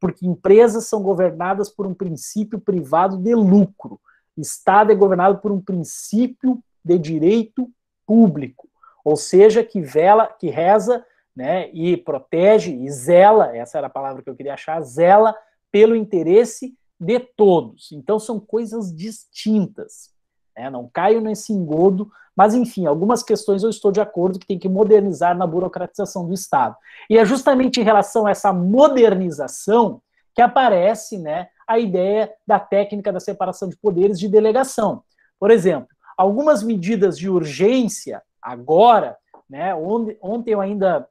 porque empresas são governadas por um princípio privado de lucro. Estado é governado por um princípio de direito público, ou seja, que vela, que reza, né, e protege e zela, essa era a palavra que eu queria achar, zela pelo interesse de todos. Então são coisas distintas. Né? Não caio nesse engodo, mas enfim, algumas questões eu estou de acordo que tem que modernizar na burocratização do Estado. E é justamente em relação a essa modernização que aparece né, a ideia da técnica da separação de poderes de delegação. Por exemplo, algumas medidas de urgência agora, né, ontem eu ainda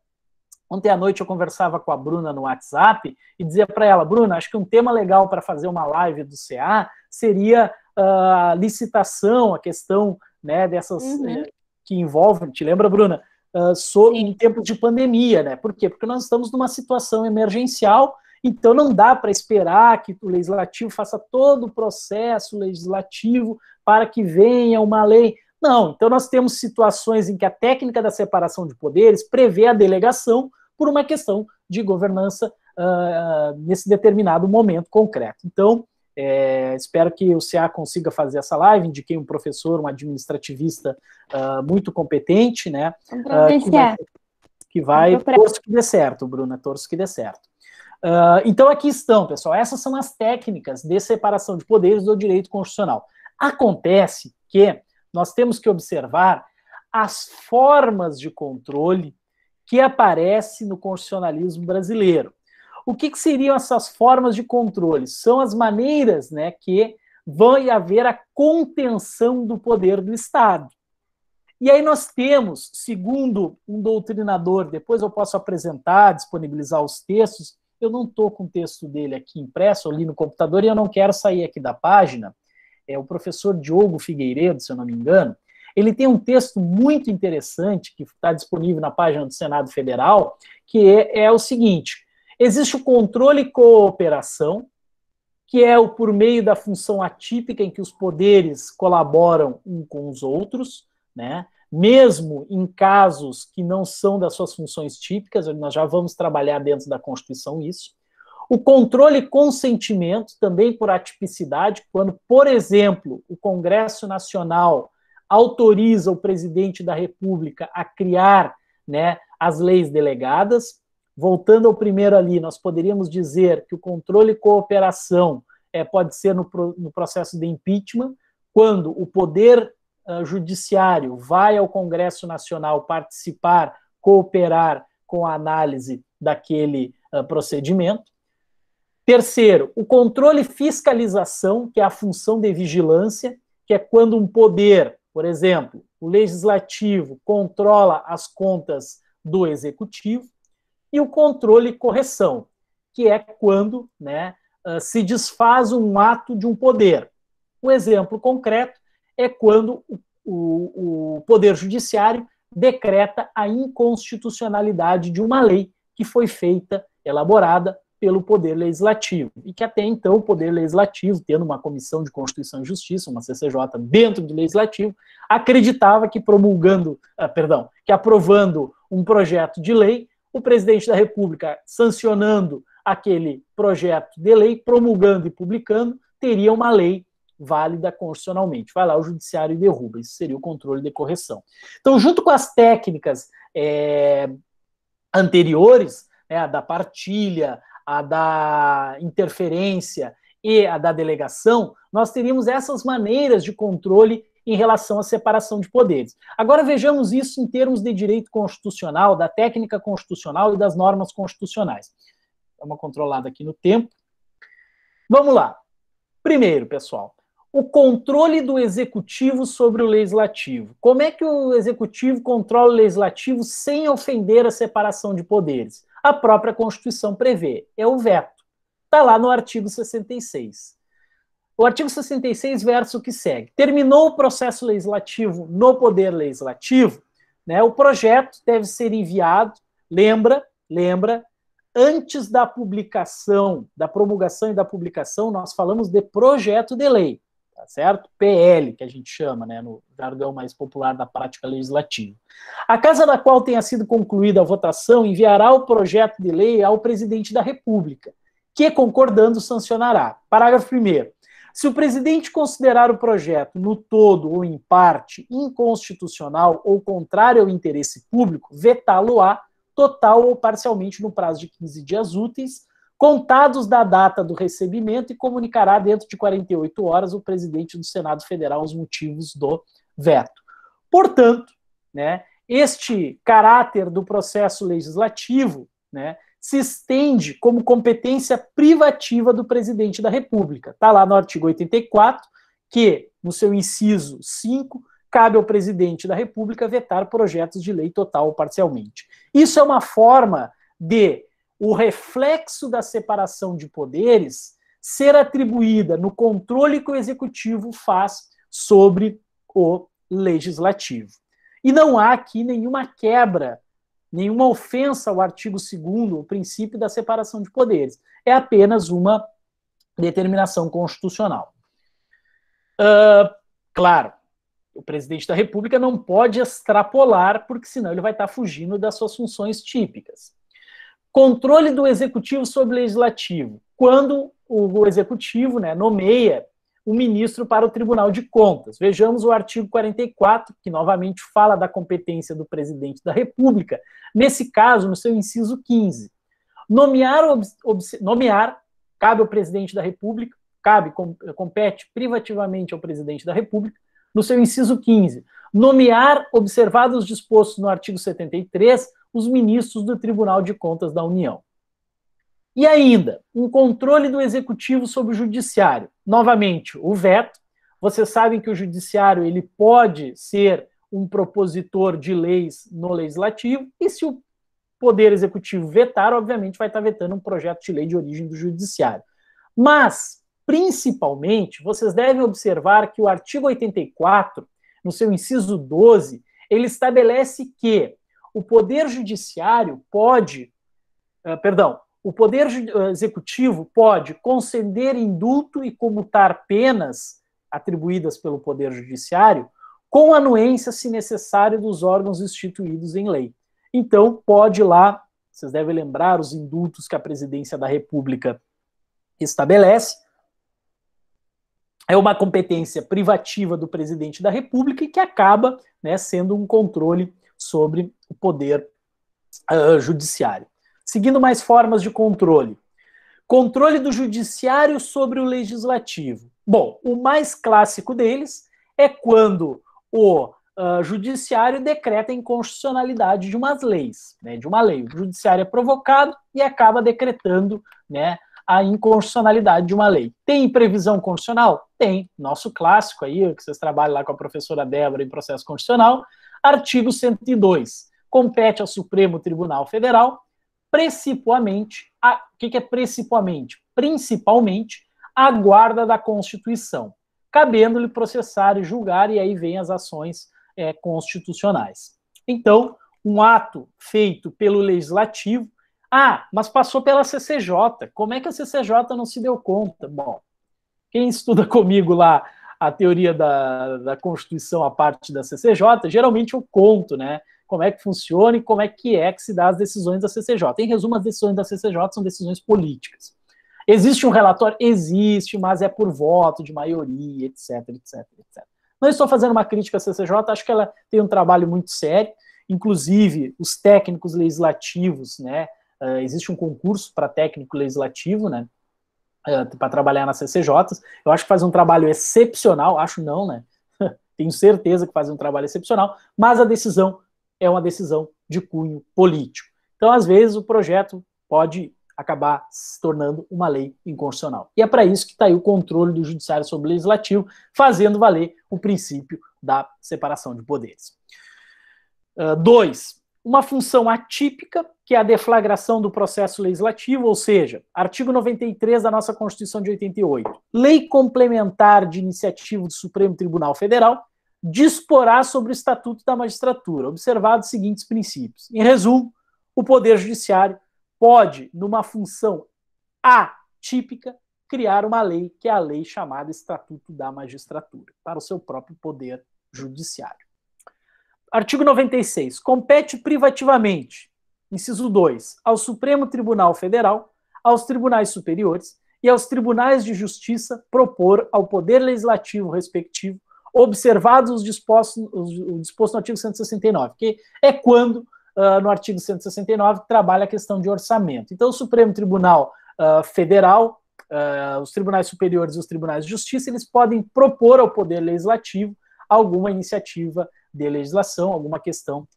Ontem à noite eu conversava com a Bruna no WhatsApp e dizia para ela, Bruna, acho que um tema legal para fazer uma live do CA seria a licitação, a questão né, dessas uhum. Eh, que envolvem, te lembra, Bruna? Uh, so, em de pandemia, né? Por quê? Porque nós estamos numa situação emergencial, então não dá para esperar que o legislativo faça todo o processo legislativo para que venha uma lei. Não, então nós temos situações em que a técnica da separação de poderes prevê a delegação por uma questão de governança uh, nesse determinado momento concreto. Então, é, espero que o CA consiga fazer essa live. Indiquei um professor, um administrativista uh, muito competente, né? Uh, que vai, que vai torço que dê certo, Bruna, torço que dê certo. Uh, então aqui estão, pessoal. Essas são as técnicas de separação de poderes do direito constitucional. Acontece que nós temos que observar as formas de controle que aparece no constitucionalismo brasileiro. O que, que seriam essas formas de controle? São as maneiras né, que vai haver a contenção do poder do Estado. E aí nós temos, segundo um doutrinador, depois eu posso apresentar, disponibilizar os textos, eu não estou com o texto dele aqui impresso ali no computador e eu não quero sair aqui da página. É o professor Diogo Figueiredo, se eu não me engano. Ele tem um texto muito interessante que está disponível na página do Senado Federal, que é, é o seguinte: Existe o controle e cooperação, que é o por meio da função atípica em que os poderes colaboram um com os outros, né? mesmo em casos que não são das suas funções típicas, nós já vamos trabalhar dentro da Constituição isso. O controle e consentimento, também por atipicidade, quando, por exemplo, o Congresso Nacional autoriza o presidente da República a criar né, as leis delegadas, Voltando ao primeiro ali, nós poderíamos dizer que o controle e cooperação é, pode ser no, no processo de impeachment, quando o poder uh, judiciário vai ao Congresso Nacional participar, cooperar com a análise daquele uh, procedimento. Terceiro, o controle e fiscalização, que é a função de vigilância, que é quando um poder, por exemplo, o legislativo, controla as contas do executivo e o controle e correção, que é quando né, ah, se desfaz um ato de um poder. um exemplo concreto é quando o, o, Poder Judiciário decreta a inconstitucionalidade de uma lei que foi feita, elaborada pelo Poder Legislativo. E que até então o Poder Legislativo, tendo uma Comissão de Constituição e Justiça, uma CCJ dentro do Legislativo, acreditava que promulgando, ah, perdão, que aprovando um projeto de lei, o presidente da República sancionando aquele projeto de lei, promulgando e publicando, teria uma lei válida constitucionalmente. Vai lá o judiciário e derruba. Isso seria o controle de correção. Então, junto com as técnicas é, anteriores, né, a da partilha, a da interferência e a da delegação, nós teríamos essas maneiras de controle em relação à separação de poderes. Agora vejamos isso em termos de direito constitucional, da técnica constitucional e das normas constitucionais. Dá uma controlada aqui no tempo. Vamos lá. Primeiro, pessoal, o controle do executivo sobre o legislativo. Como é que o executivo controla o legislativo sem ofender a separação de poderes? A própria Constituição prevê, é o veto. Está lá no artigo 66. O artigo 66, verso que segue. Terminou o processo legislativo no Poder Legislativo, né, o projeto deve ser enviado, lembra, lembra, antes da publicação, da promulgação e da publicação, nós falamos de projeto de lei, tá certo? PL, que a gente chama, né, no jargão mais popular da prática legislativa. A casa da qual tenha sido concluída a votação enviará o projeto de lei ao presidente da República, que, concordando, sancionará. Parágrafo 1 se o presidente considerar o projeto no todo ou em parte inconstitucional ou contrário ao interesse público, vetá-lo-á total ou parcialmente no prazo de 15 dias úteis, contados da data do recebimento e comunicará dentro de 48 horas o presidente do Senado Federal os motivos do veto. Portanto, né, este caráter do processo legislativo, né, se estende como competência privativa do presidente da República. Está lá no artigo 84, que, no seu inciso 5, cabe ao presidente da República vetar projetos de lei total ou parcialmente. Isso é uma forma de o reflexo da separação de poderes ser atribuída no controle que o executivo faz sobre o legislativo. E não há aqui nenhuma quebra nenhuma ofensa ao artigo 2 o princípio da separação de poderes. É apenas uma determinação constitucional. Uh, claro, o presidente da República não pode extrapolar, porque senão ele vai estar fugindo das suas funções típicas. Controle do executivo sobre o legislativo. Quando o executivo né, nomeia o ministro para o Tribunal de Contas. Vejamos o artigo 44, que novamente fala da competência do presidente da República, nesse caso, no seu inciso 15. Nomear, nomear cabe ao presidente da República, cabe, compete privativamente ao presidente da República, no seu inciso 15. Nomear, observados dispostos no artigo 73, os ministros do Tribunal de Contas da União. E ainda, um controle do executivo sobre o judiciário. Novamente, o veto. Vocês sabem que o judiciário ele pode ser um propositor de leis no legislativo, e se o poder executivo vetar, obviamente vai estar vetando um projeto de lei de origem do judiciário. Mas, principalmente, vocês devem observar que o artigo 84, no seu inciso 12, ele estabelece que o poder judiciário pode, uh, perdão, o Poder eh, Executivo pode conceder indulto e comutar penas atribuídas pelo Poder Judiciário com anuência, se necessário, dos órgãos instituídos em lei. Então, pode lá, vocês devem lembrar os indultos que a presidência da República estabelece. É uma competência privativa do presidente da República e que acaba né, sendo um controle sobre o poder uh, judiciário. Seguindo mais formas de controle. Controle do judiciário sobre o legislativo. Bom, o mais clássico deles é quando o uh, judiciário decreta a inconstitucionalidade de umas leis, né, de uma lei. O judiciário é provocado e acaba decretando né, a inconstitucionalidade de uma lei. Tem previsão constitucional? Tem. Nosso clássico aí, que vocês trabalham lá com a professora Débora em processo constitucional, artigo 102. Compete ao Supremo Tribunal Federal principalmente, a, o que, que é principalmente? Principalmente a guarda da Constituição, cabendo-lhe processar e julgar, e aí vem as ações é, constitucionais. Então, um ato feito pelo legislativo. Ah, mas passou pela CCJ. Como é que a CCJ não se deu conta? Bom, quem estuda comigo lá a teoria da, da Constituição, a parte da CCJ, geralmente eu conto, né? como é que funciona e como é que é que se dá as decisões da CCJ. Em resumo, as decisões da CCJ são decisões políticas. Existe um relatório? Existe, mas é por voto de maioria, etc, etc, etc. Não estou fazendo uma crítica à CCJ, acho que ela tem um trabalho muito sério, inclusive os técnicos legislativos, né? Uh, existe um concurso para técnico legislativo, né? Uh, para trabalhar na CCJ. Eu acho que faz um trabalho excepcional, acho não, né? Tenho certeza que faz um trabalho excepcional, mas a decisão é uma decisão de cunho político. Então, às vezes, o projeto pode acabar se tornando uma lei inconstitucional. E é para isso que está aí o controle do judiciário sobre o legislativo, fazendo valer o princípio da separação de poderes. Uh, dois, uma função atípica, que é a deflagração do processo legislativo, ou seja, artigo 93 da nossa Constituição de 88, lei complementar de iniciativa do Supremo Tribunal Federal, disporá sobre o Estatuto da Magistratura, observados os seguintes princípios. Em resumo, o Poder Judiciário pode, numa função atípica, criar uma lei, que é a lei chamada Estatuto da Magistratura, para o seu próprio Poder Judiciário. Artigo 96. Compete privativamente, inciso 2, ao Supremo Tribunal Federal, aos tribunais superiores e aos tribunais de justiça propor ao Poder Legislativo respectivo observados os dispostos, o disposto no artigo 169, que é quando, uh, no artigo 169, trabalha a questão de orçamento. Então, o Supremo Tribunal uh, Federal, uh, os tribunais superiores e os tribunais de justiça, eles podem propor ao Poder Legislativo alguma iniciativa de legislação, alguma questão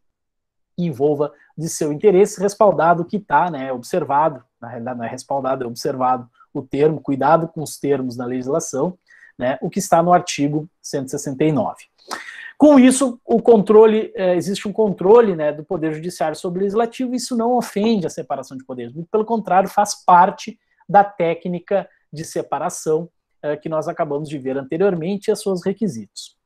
que envolva de seu interesse, respaldado que está, né, observado, na realidade não é respaldado, é observado o termo, cuidado com os termos da legislação, né, o que está no artigo 169. Com isso, o controle, eh, existe um controle né, do Poder Judiciário sobre o Legislativo, isso não ofende a separação de poderes, muito pelo contrário, faz parte da técnica de separação eh, que nós acabamos de ver anteriormente e as suas requisitos.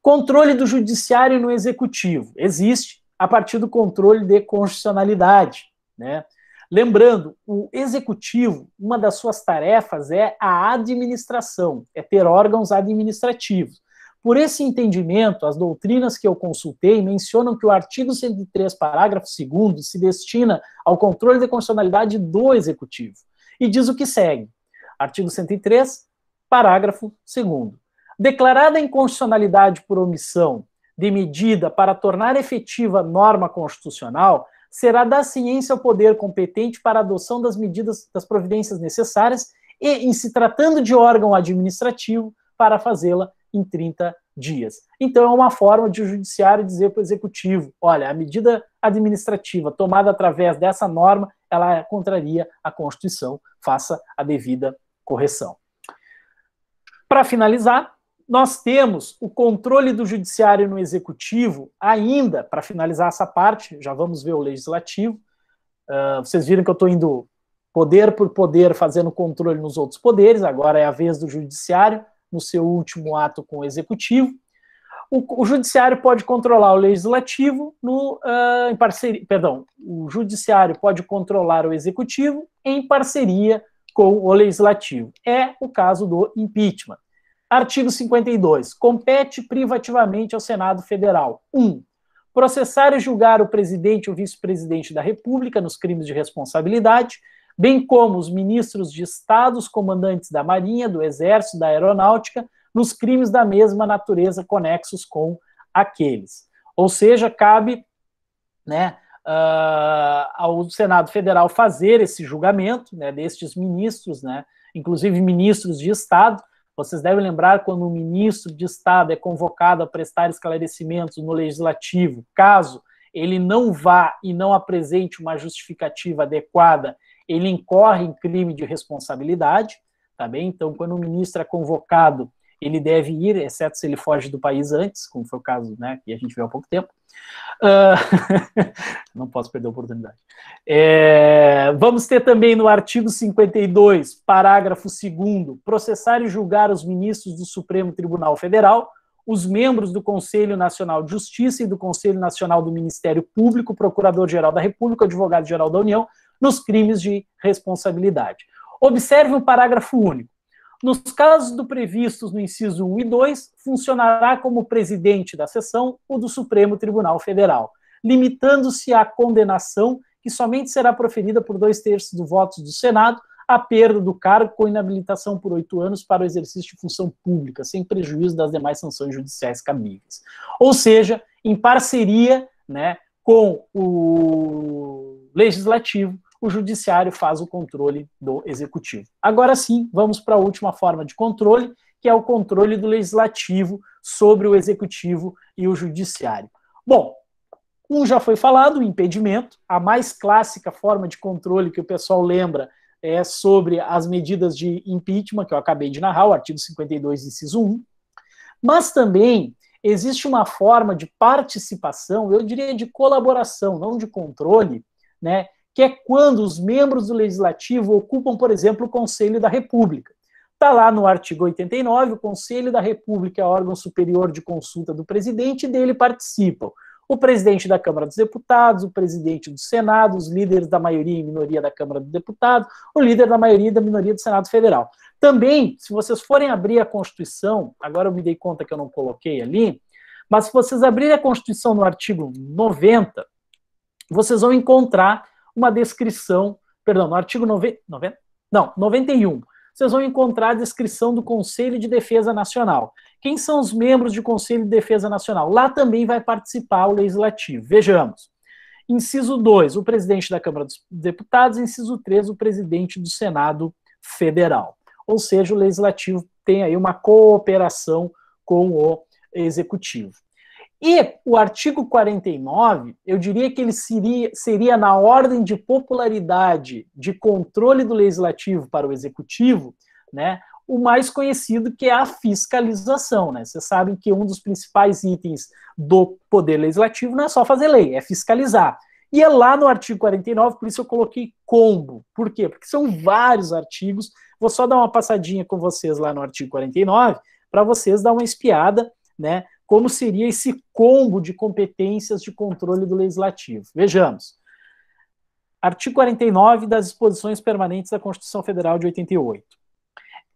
Controle do Judiciário no Executivo existe a partir do controle de constitucionalidade, né? Lembrando, o executivo, uma das suas tarefas é a administração, é ter órgãos administrativos. Por esse entendimento, as doutrinas que eu consultei mencionam que o artigo 103, parágrafo 2, se destina ao controle de constitucionalidade do executivo. E diz o que segue: artigo 103, parágrafo 2. Declarada a inconstitucionalidade por omissão de medida para tornar efetiva norma constitucional, será dar ciência ao poder competente para a adoção das medidas, das providências necessárias e, em se tratando de órgão administrativo, para fazê-la em 30 dias. Então, é uma forma de o judiciário dizer para o executivo: olha, a medida administrativa tomada através dessa norma, ela contraria a Constituição, faça a devida correção. Para finalizar, nós temos o controle do judiciário no executivo ainda, para finalizar essa parte, já vamos ver o legislativo. Uh, vocês viram que eu estou indo poder por poder fazendo controle nos outros poderes, agora é a vez do judiciário, no seu último ato com o executivo. O, o judiciário pode controlar o legislativo no, uh, em parceria, perdão, o judiciário pode controlar o executivo em parceria com o legislativo. É o caso do impeachment. Artigo 52. Compete privativamente ao Senado Federal. 1. Um, processar e julgar o presidente ou vice-presidente da República nos crimes de responsabilidade, bem como os ministros de Estado, os comandantes da Marinha, do Exército, da Aeronáutica, nos crimes da mesma natureza conexos com aqueles. Ou seja, cabe né, uh, ao Senado Federal fazer esse julgamento né, destes ministros, né, inclusive ministros de Estado, vocês devem lembrar quando o ministro de Estado é convocado a prestar esclarecimentos no legislativo, caso ele não vá e não apresente uma justificativa adequada, ele incorre em crime de responsabilidade, tá bem? Então, quando o ministro é convocado ele deve ir, exceto se ele foge do país antes, como foi o caso né, que a gente viu há pouco tempo. Uh, não posso perder a oportunidade. É, vamos ter também no artigo 52, parágrafo 2, processar e julgar os ministros do Supremo Tribunal Federal, os membros do Conselho Nacional de Justiça e do Conselho Nacional do Ministério Público, Procurador-Geral da República, Advogado-Geral da União, nos crimes de responsabilidade. Observe o parágrafo único. Nos casos do previstos no inciso 1 e 2, funcionará como presidente da sessão o do Supremo Tribunal Federal, limitando-se à condenação que somente será proferida por dois terços dos votos do Senado, a perda do cargo com inabilitação por oito anos para o exercício de função pública, sem prejuízo das demais sanções judiciais cabíveis. Ou seja, em parceria né, com o Legislativo, o judiciário faz o controle do executivo. Agora sim, vamos para a última forma de controle, que é o controle do legislativo sobre o executivo e o judiciário. Bom, um já foi falado, o impedimento, a mais clássica forma de controle que o pessoal lembra é sobre as medidas de impeachment que eu acabei de narrar, o artigo 52, inciso 1. Mas também existe uma forma de participação, eu diria de colaboração, não de controle, né, que é quando os membros do legislativo ocupam, por exemplo, o Conselho da República. Está lá no artigo 89, o Conselho da República é órgão superior de consulta do presidente, e dele participam o presidente da Câmara dos Deputados, o presidente do Senado, os líderes da maioria e minoria da Câmara dos Deputados, o líder da maioria e da minoria do Senado Federal. Também, se vocês forem abrir a Constituição, agora eu me dei conta que eu não coloquei ali, mas se vocês abrirem a Constituição no artigo 90, vocês vão encontrar uma descrição, perdão, no artigo 90, 90, não, 91, vocês vão encontrar a descrição do Conselho de Defesa Nacional. Quem são os membros do Conselho de Defesa Nacional? Lá também vai participar o legislativo. Vejamos. Inciso 2, o presidente da Câmara dos Deputados. Inciso 3, o presidente do Senado Federal. Ou seja, o legislativo tem aí uma cooperação com o executivo. E o artigo 49, eu diria que ele seria, seria na ordem de popularidade de controle do legislativo para o executivo, né, o mais conhecido que é a fiscalização. Né? Vocês sabem que um dos principais itens do poder legislativo não é só fazer lei, é fiscalizar. E é lá no artigo 49, por isso eu coloquei combo. Por quê? Porque são vários artigos. Vou só dar uma passadinha com vocês lá no artigo 49, para vocês dar uma espiada né, como seria esse combo de competências de controle do legislativo. Vejamos. Artigo 49 das disposições permanentes da Constituição Federal de 88.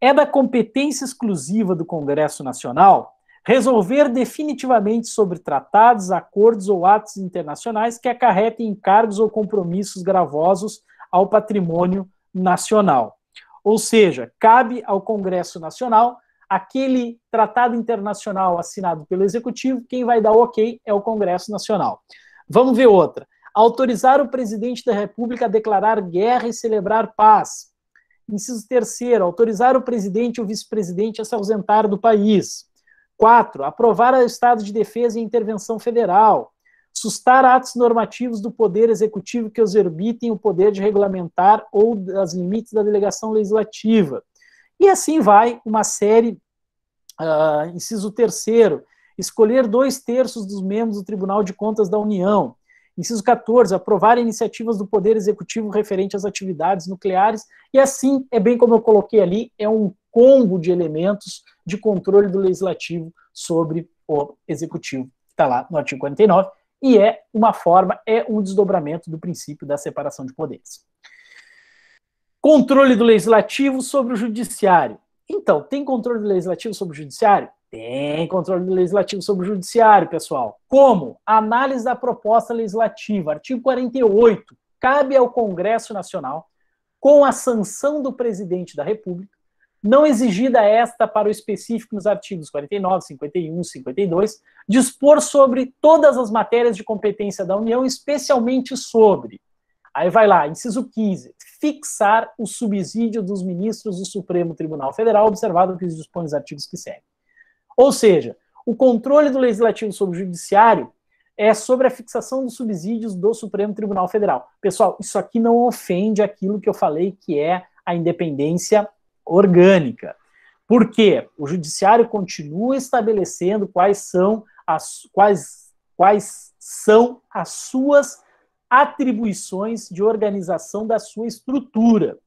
É da competência exclusiva do Congresso Nacional resolver definitivamente sobre tratados, acordos ou atos internacionais que acarretem encargos ou compromissos gravosos ao patrimônio nacional. Ou seja, cabe ao Congresso Nacional aquele tratado internacional assinado pelo Executivo, quem vai dar o ok é o Congresso Nacional. Vamos ver outra. Autorizar o presidente da República a declarar guerra e celebrar paz. Inciso terceiro, autorizar o presidente ou vice-presidente a se ausentar do país. Quatro, aprovar o estado de defesa e intervenção federal. Sustar atos normativos do Poder Executivo que exorbitem o poder de regulamentar ou das limites da delegação legislativa. E assim vai uma série, uh, inciso terceiro, escolher dois terços dos membros do Tribunal de Contas da União. Inciso 14, aprovar iniciativas do Poder Executivo referente às atividades nucleares. E assim, é bem como eu coloquei ali, é um combo de elementos de controle do legislativo sobre o executivo, que está lá no artigo 49, e é uma forma, é um desdobramento do princípio da separação de poderes. Controle do legislativo sobre o judiciário. Então, tem controle do legislativo sobre o judiciário? Tem controle do legislativo sobre o judiciário, pessoal. Como? Análise da proposta legislativa, artigo 48. Cabe ao Congresso Nacional, com a sanção do presidente da República, não exigida esta para o específico nos artigos 49, 51, 52, dispor sobre todas as matérias de competência da União, especialmente sobre Aí vai lá, inciso 15, fixar o subsídio dos ministros do Supremo Tribunal Federal, observado que dispõe os artigos que seguem. Ou seja, o controle do legislativo sobre o judiciário é sobre a fixação dos subsídios do Supremo Tribunal Federal. Pessoal, isso aqui não ofende aquilo que eu falei que é a independência orgânica. Por quê? O judiciário continua estabelecendo quais são as quais quais são as suas atribuições de organização da sua estrutura.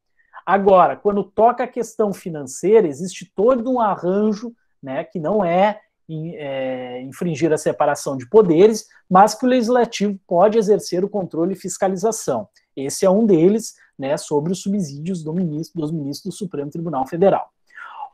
Agora, quando toca a questão financeira, existe todo um arranjo né, que não é, é infringir a separação de poderes, mas que o legislativo pode exercer o controle e fiscalização. Esse é um deles, né, sobre os subsídios do ministro, dos ministros do Supremo Tribunal Federal.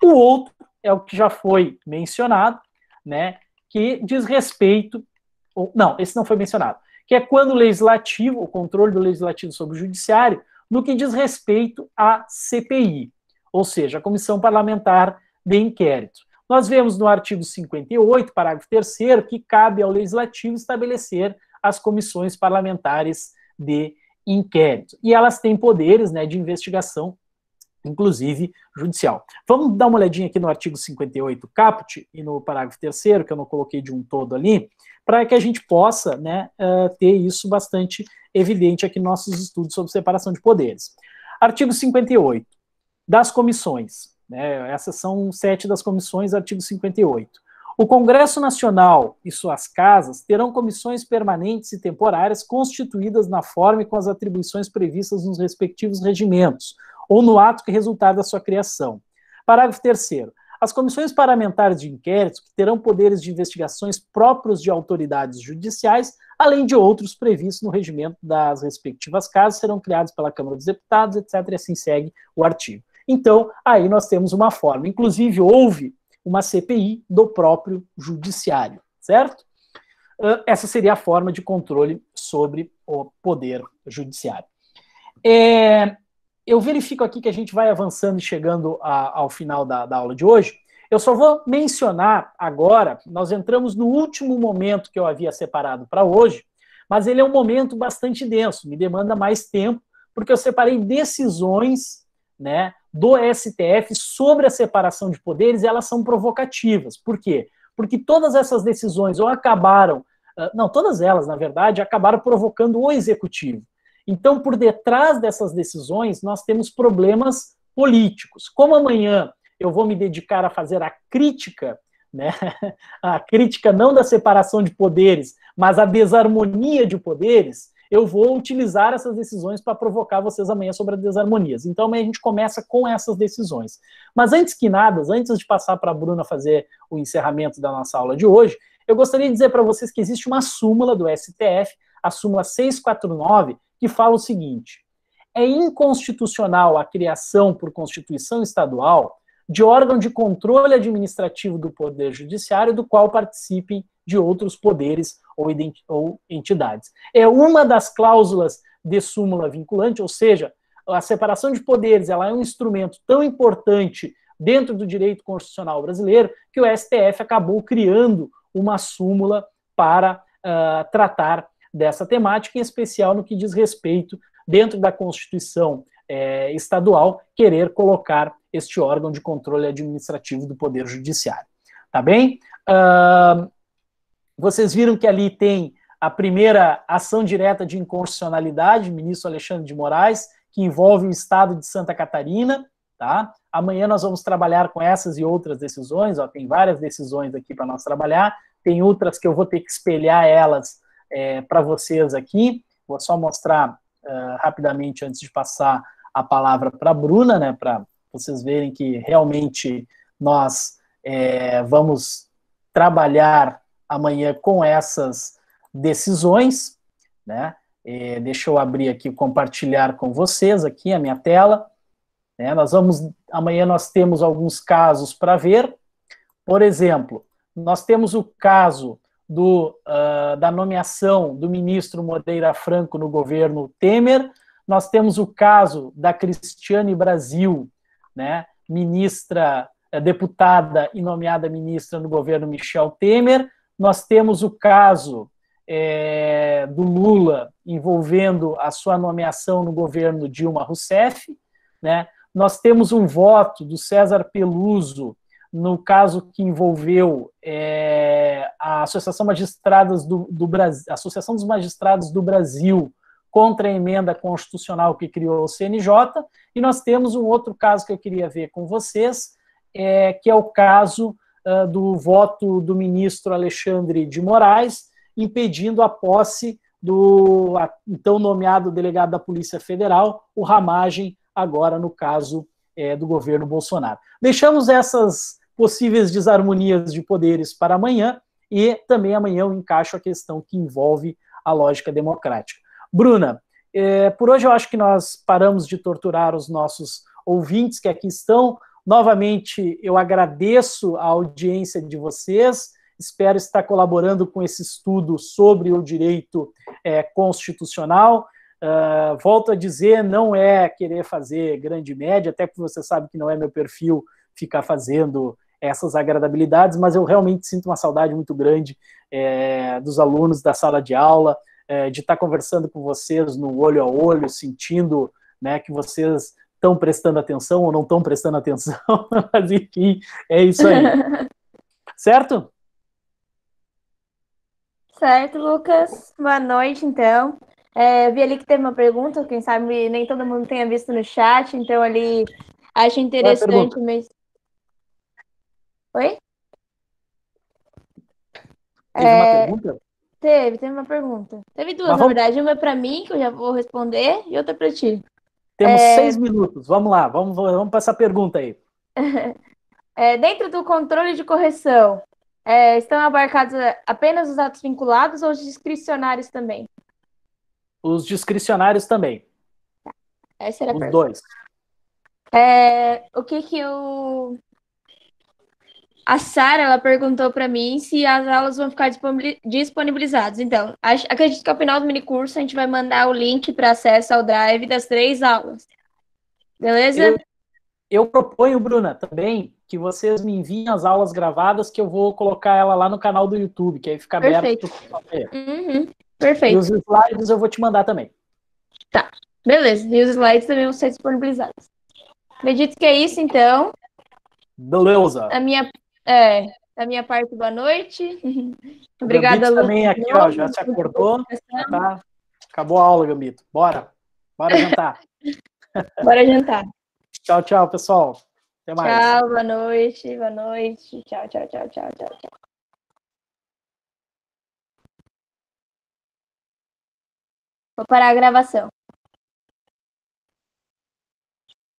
O outro é o que já foi mencionado, né, que diz respeito. Ou, não, esse não foi mencionado que é quando o legislativo, o controle do legislativo sobre o judiciário, no que diz respeito à CPI, ou seja, a Comissão Parlamentar de Inquérito. Nós vemos no artigo 58, parágrafo 3, que cabe ao legislativo estabelecer as comissões parlamentares de inquérito. E elas têm poderes né, de investigação inclusive judicial. Vamos dar uma olhadinha aqui no artigo 58 caput e no parágrafo terceiro, que eu não coloquei de um todo ali, para que a gente possa né, eh, ter isso bastante evidente aqui nos nossos estudos sobre separação de poderes. Artigo 58, das comissões. Né, essas são sete das comissões, artigo 58. O Congresso Nacional e suas casas terão comissões permanentes e temporárias constituídas na forma e com as atribuições previstas nos respectivos regimentos, ou no ato que resultar da sua criação. Parágrafo 3 as comissões parlamentares de inquéritos que terão poderes de investigações próprios de autoridades judiciais, além de outros previstos no regimento das respectivas casas, serão criados pela Câmara dos Deputados, etc. E assim segue o artigo. Então, aí nós temos uma forma. Inclusive, houve uma CPI do próprio judiciário, certo? Essa seria a forma de controle sobre o poder judiciário. É, eu verifico aqui que a gente vai avançando e chegando a, ao final da, da aula de hoje. Eu só vou mencionar agora, nós entramos no último momento que eu havia separado para hoje, mas ele é um momento bastante denso, me demanda mais tempo, porque eu separei decisões né, do STF sobre a separação de poderes e elas são provocativas. Por quê? Porque todas essas decisões ou acabaram, ah, não, todas elas, na verdade, acabaram provocando o executivo. Então, por detrás dessas decisões, nós temos problemas políticos. Como amanhã eu vou me dedicar a fazer a crítica, né? a crítica não da separação de poderes, mas a desarmonia de poderes, eu vou utilizar essas decisões para provocar vocês amanhã sobre as desarmonias. Então amanhã a gente começa com essas decisões. Mas antes que nada, antes de passar para a Bruna fazer o encerramento da nossa aula de hoje, eu gostaria de dizer para vocês que existe uma súmula do STF, a súmula 649, que fala o seguinte: é inconstitucional a criação por Constituição Estadual de órgão de controle administrativo do Poder Judiciário, do qual participem de outros poderes ou, ou, entidades. É uma das cláusulas de súmula vinculante, ou seja, a separação de poderes ela é um instrumento tão importante dentro do direito constitucional brasileiro que o STF acabou criando uma súmula para uh, tratar dessa temática, em especial no que diz respeito, dentro da Constituição é, estadual, querer colocar este órgão de controle administrativo do Poder Judiciário. Tá bem? Uh, vocês viram que ali tem a primeira ação direta de inconstitucionalidade, ministro Alexandre de Moraes, que envolve o Estado de Santa Catarina, tá? Amanhã nós vamos trabalhar com essas e outras decisões, ó, tem várias decisões aqui para nós trabalhar, tem outras que eu vou ter que espelhar elas é, para vocês aqui. Vou só mostrar uh, rapidamente antes de passar a palavra para a Bruna, né, para vocês verem que realmente nós é, vamos trabalhar amanhã com essas decisões, né? É, deixa eu abrir aqui, compartilhar com vocês aqui a minha tela. Né? Nós vamos amanhã nós temos alguns casos para ver. Por exemplo, nós temos o caso do, uh, da nomeação do ministro Moreira Franco no governo Temer, nós temos o caso da Cristiane Brasil, né, ministra, eh, deputada e nomeada ministra no governo Michel Temer, nós temos o caso é, do Lula envolvendo a sua nomeação no governo Dilma Rousseff, né? Nós temos um voto do César Peluso no caso que envolveu é, a Associação Magistradas do, do Brasil, Associação dos Magistrados do Brasil contra a emenda constitucional que criou o CNJ, e nós temos um outro caso que eu queria ver com vocês, é, que é o caso uh, do voto do ministro Alexandre de Moraes impedindo a posse do a, então nomeado delegado da Polícia Federal, o Ramagem, agora no caso é, do governo Bolsonaro. Deixamos essas possíveis desarmonias de poderes para amanhã e também amanhã eu encaixo a questão que envolve a lógica democrática. Bruna, é, por hoje eu acho que nós paramos de torturar os nossos ouvintes que aqui estão. Novamente, eu agradeço a audiência de vocês, espero estar colaborando com esse estudo sobre o direito é, constitucional. Uh, volto a dizer, não é querer fazer grande média, até porque você sabe que não é meu perfil ficar fazendo essas agradabilidades, mas eu realmente sinto uma saudade muito grande é, dos alunos da sala de aula, é, de estar tá conversando com vocês no olho a olho, sentindo né, que vocês estão prestando atenção ou não estão prestando atenção, mas enfim, é isso aí. certo? Certo, Lucas. Boa noite, então. É, vi ali que teve uma pergunta, quem sabe nem todo mundo tenha visto no chat, então ali acho interessante, mesmo. Oi? Teve é... uma pergunta? Teve, teve uma pergunta. Teve duas, Mas na vamos... verdade. Uma é para mim, que eu já vou responder, e outra para ti. Temos é... seis minutos. Vamos lá, vamos, vamos para essa pergunta aí. é, dentro do controle de correção, é, estão abarcados é, apenas os atos vinculados ou os discricionários também? Os discricionários também. Tá. Essa era a os pergunta. dois. É, o que que o a Sara ela perguntou para mim se as aulas vão ficar disponibilizadas. Então, acho, acredito que ao final do minicurso a gente vai mandar o link para acesso ao Drive das três aulas. Beleza? Eu, eu, proponho, Bruna, também que vocês me enviem as aulas gravadas que eu vou colocar ela lá no canal do YouTube, que aí fica Perfeito. aberto. Uhum. Perfeito. E os slides eu vou te mandar também. Tá. Beleza. E os slides também vão ser disponibilizados. Acredito que é isso, então. Beleza. A minha é, da minha parte, boa noite. Obrigada, Lu. também aqui, ó, já se acordou, já tá, acabou a aula, Gambito. Bora, bora jantar. bora jantar. tchau, tchau, pessoal. Até mais. Tchau, boa noite, boa noite. Tchau, tchau, tchau, tchau, tchau, tchau. Vou parar a gravação.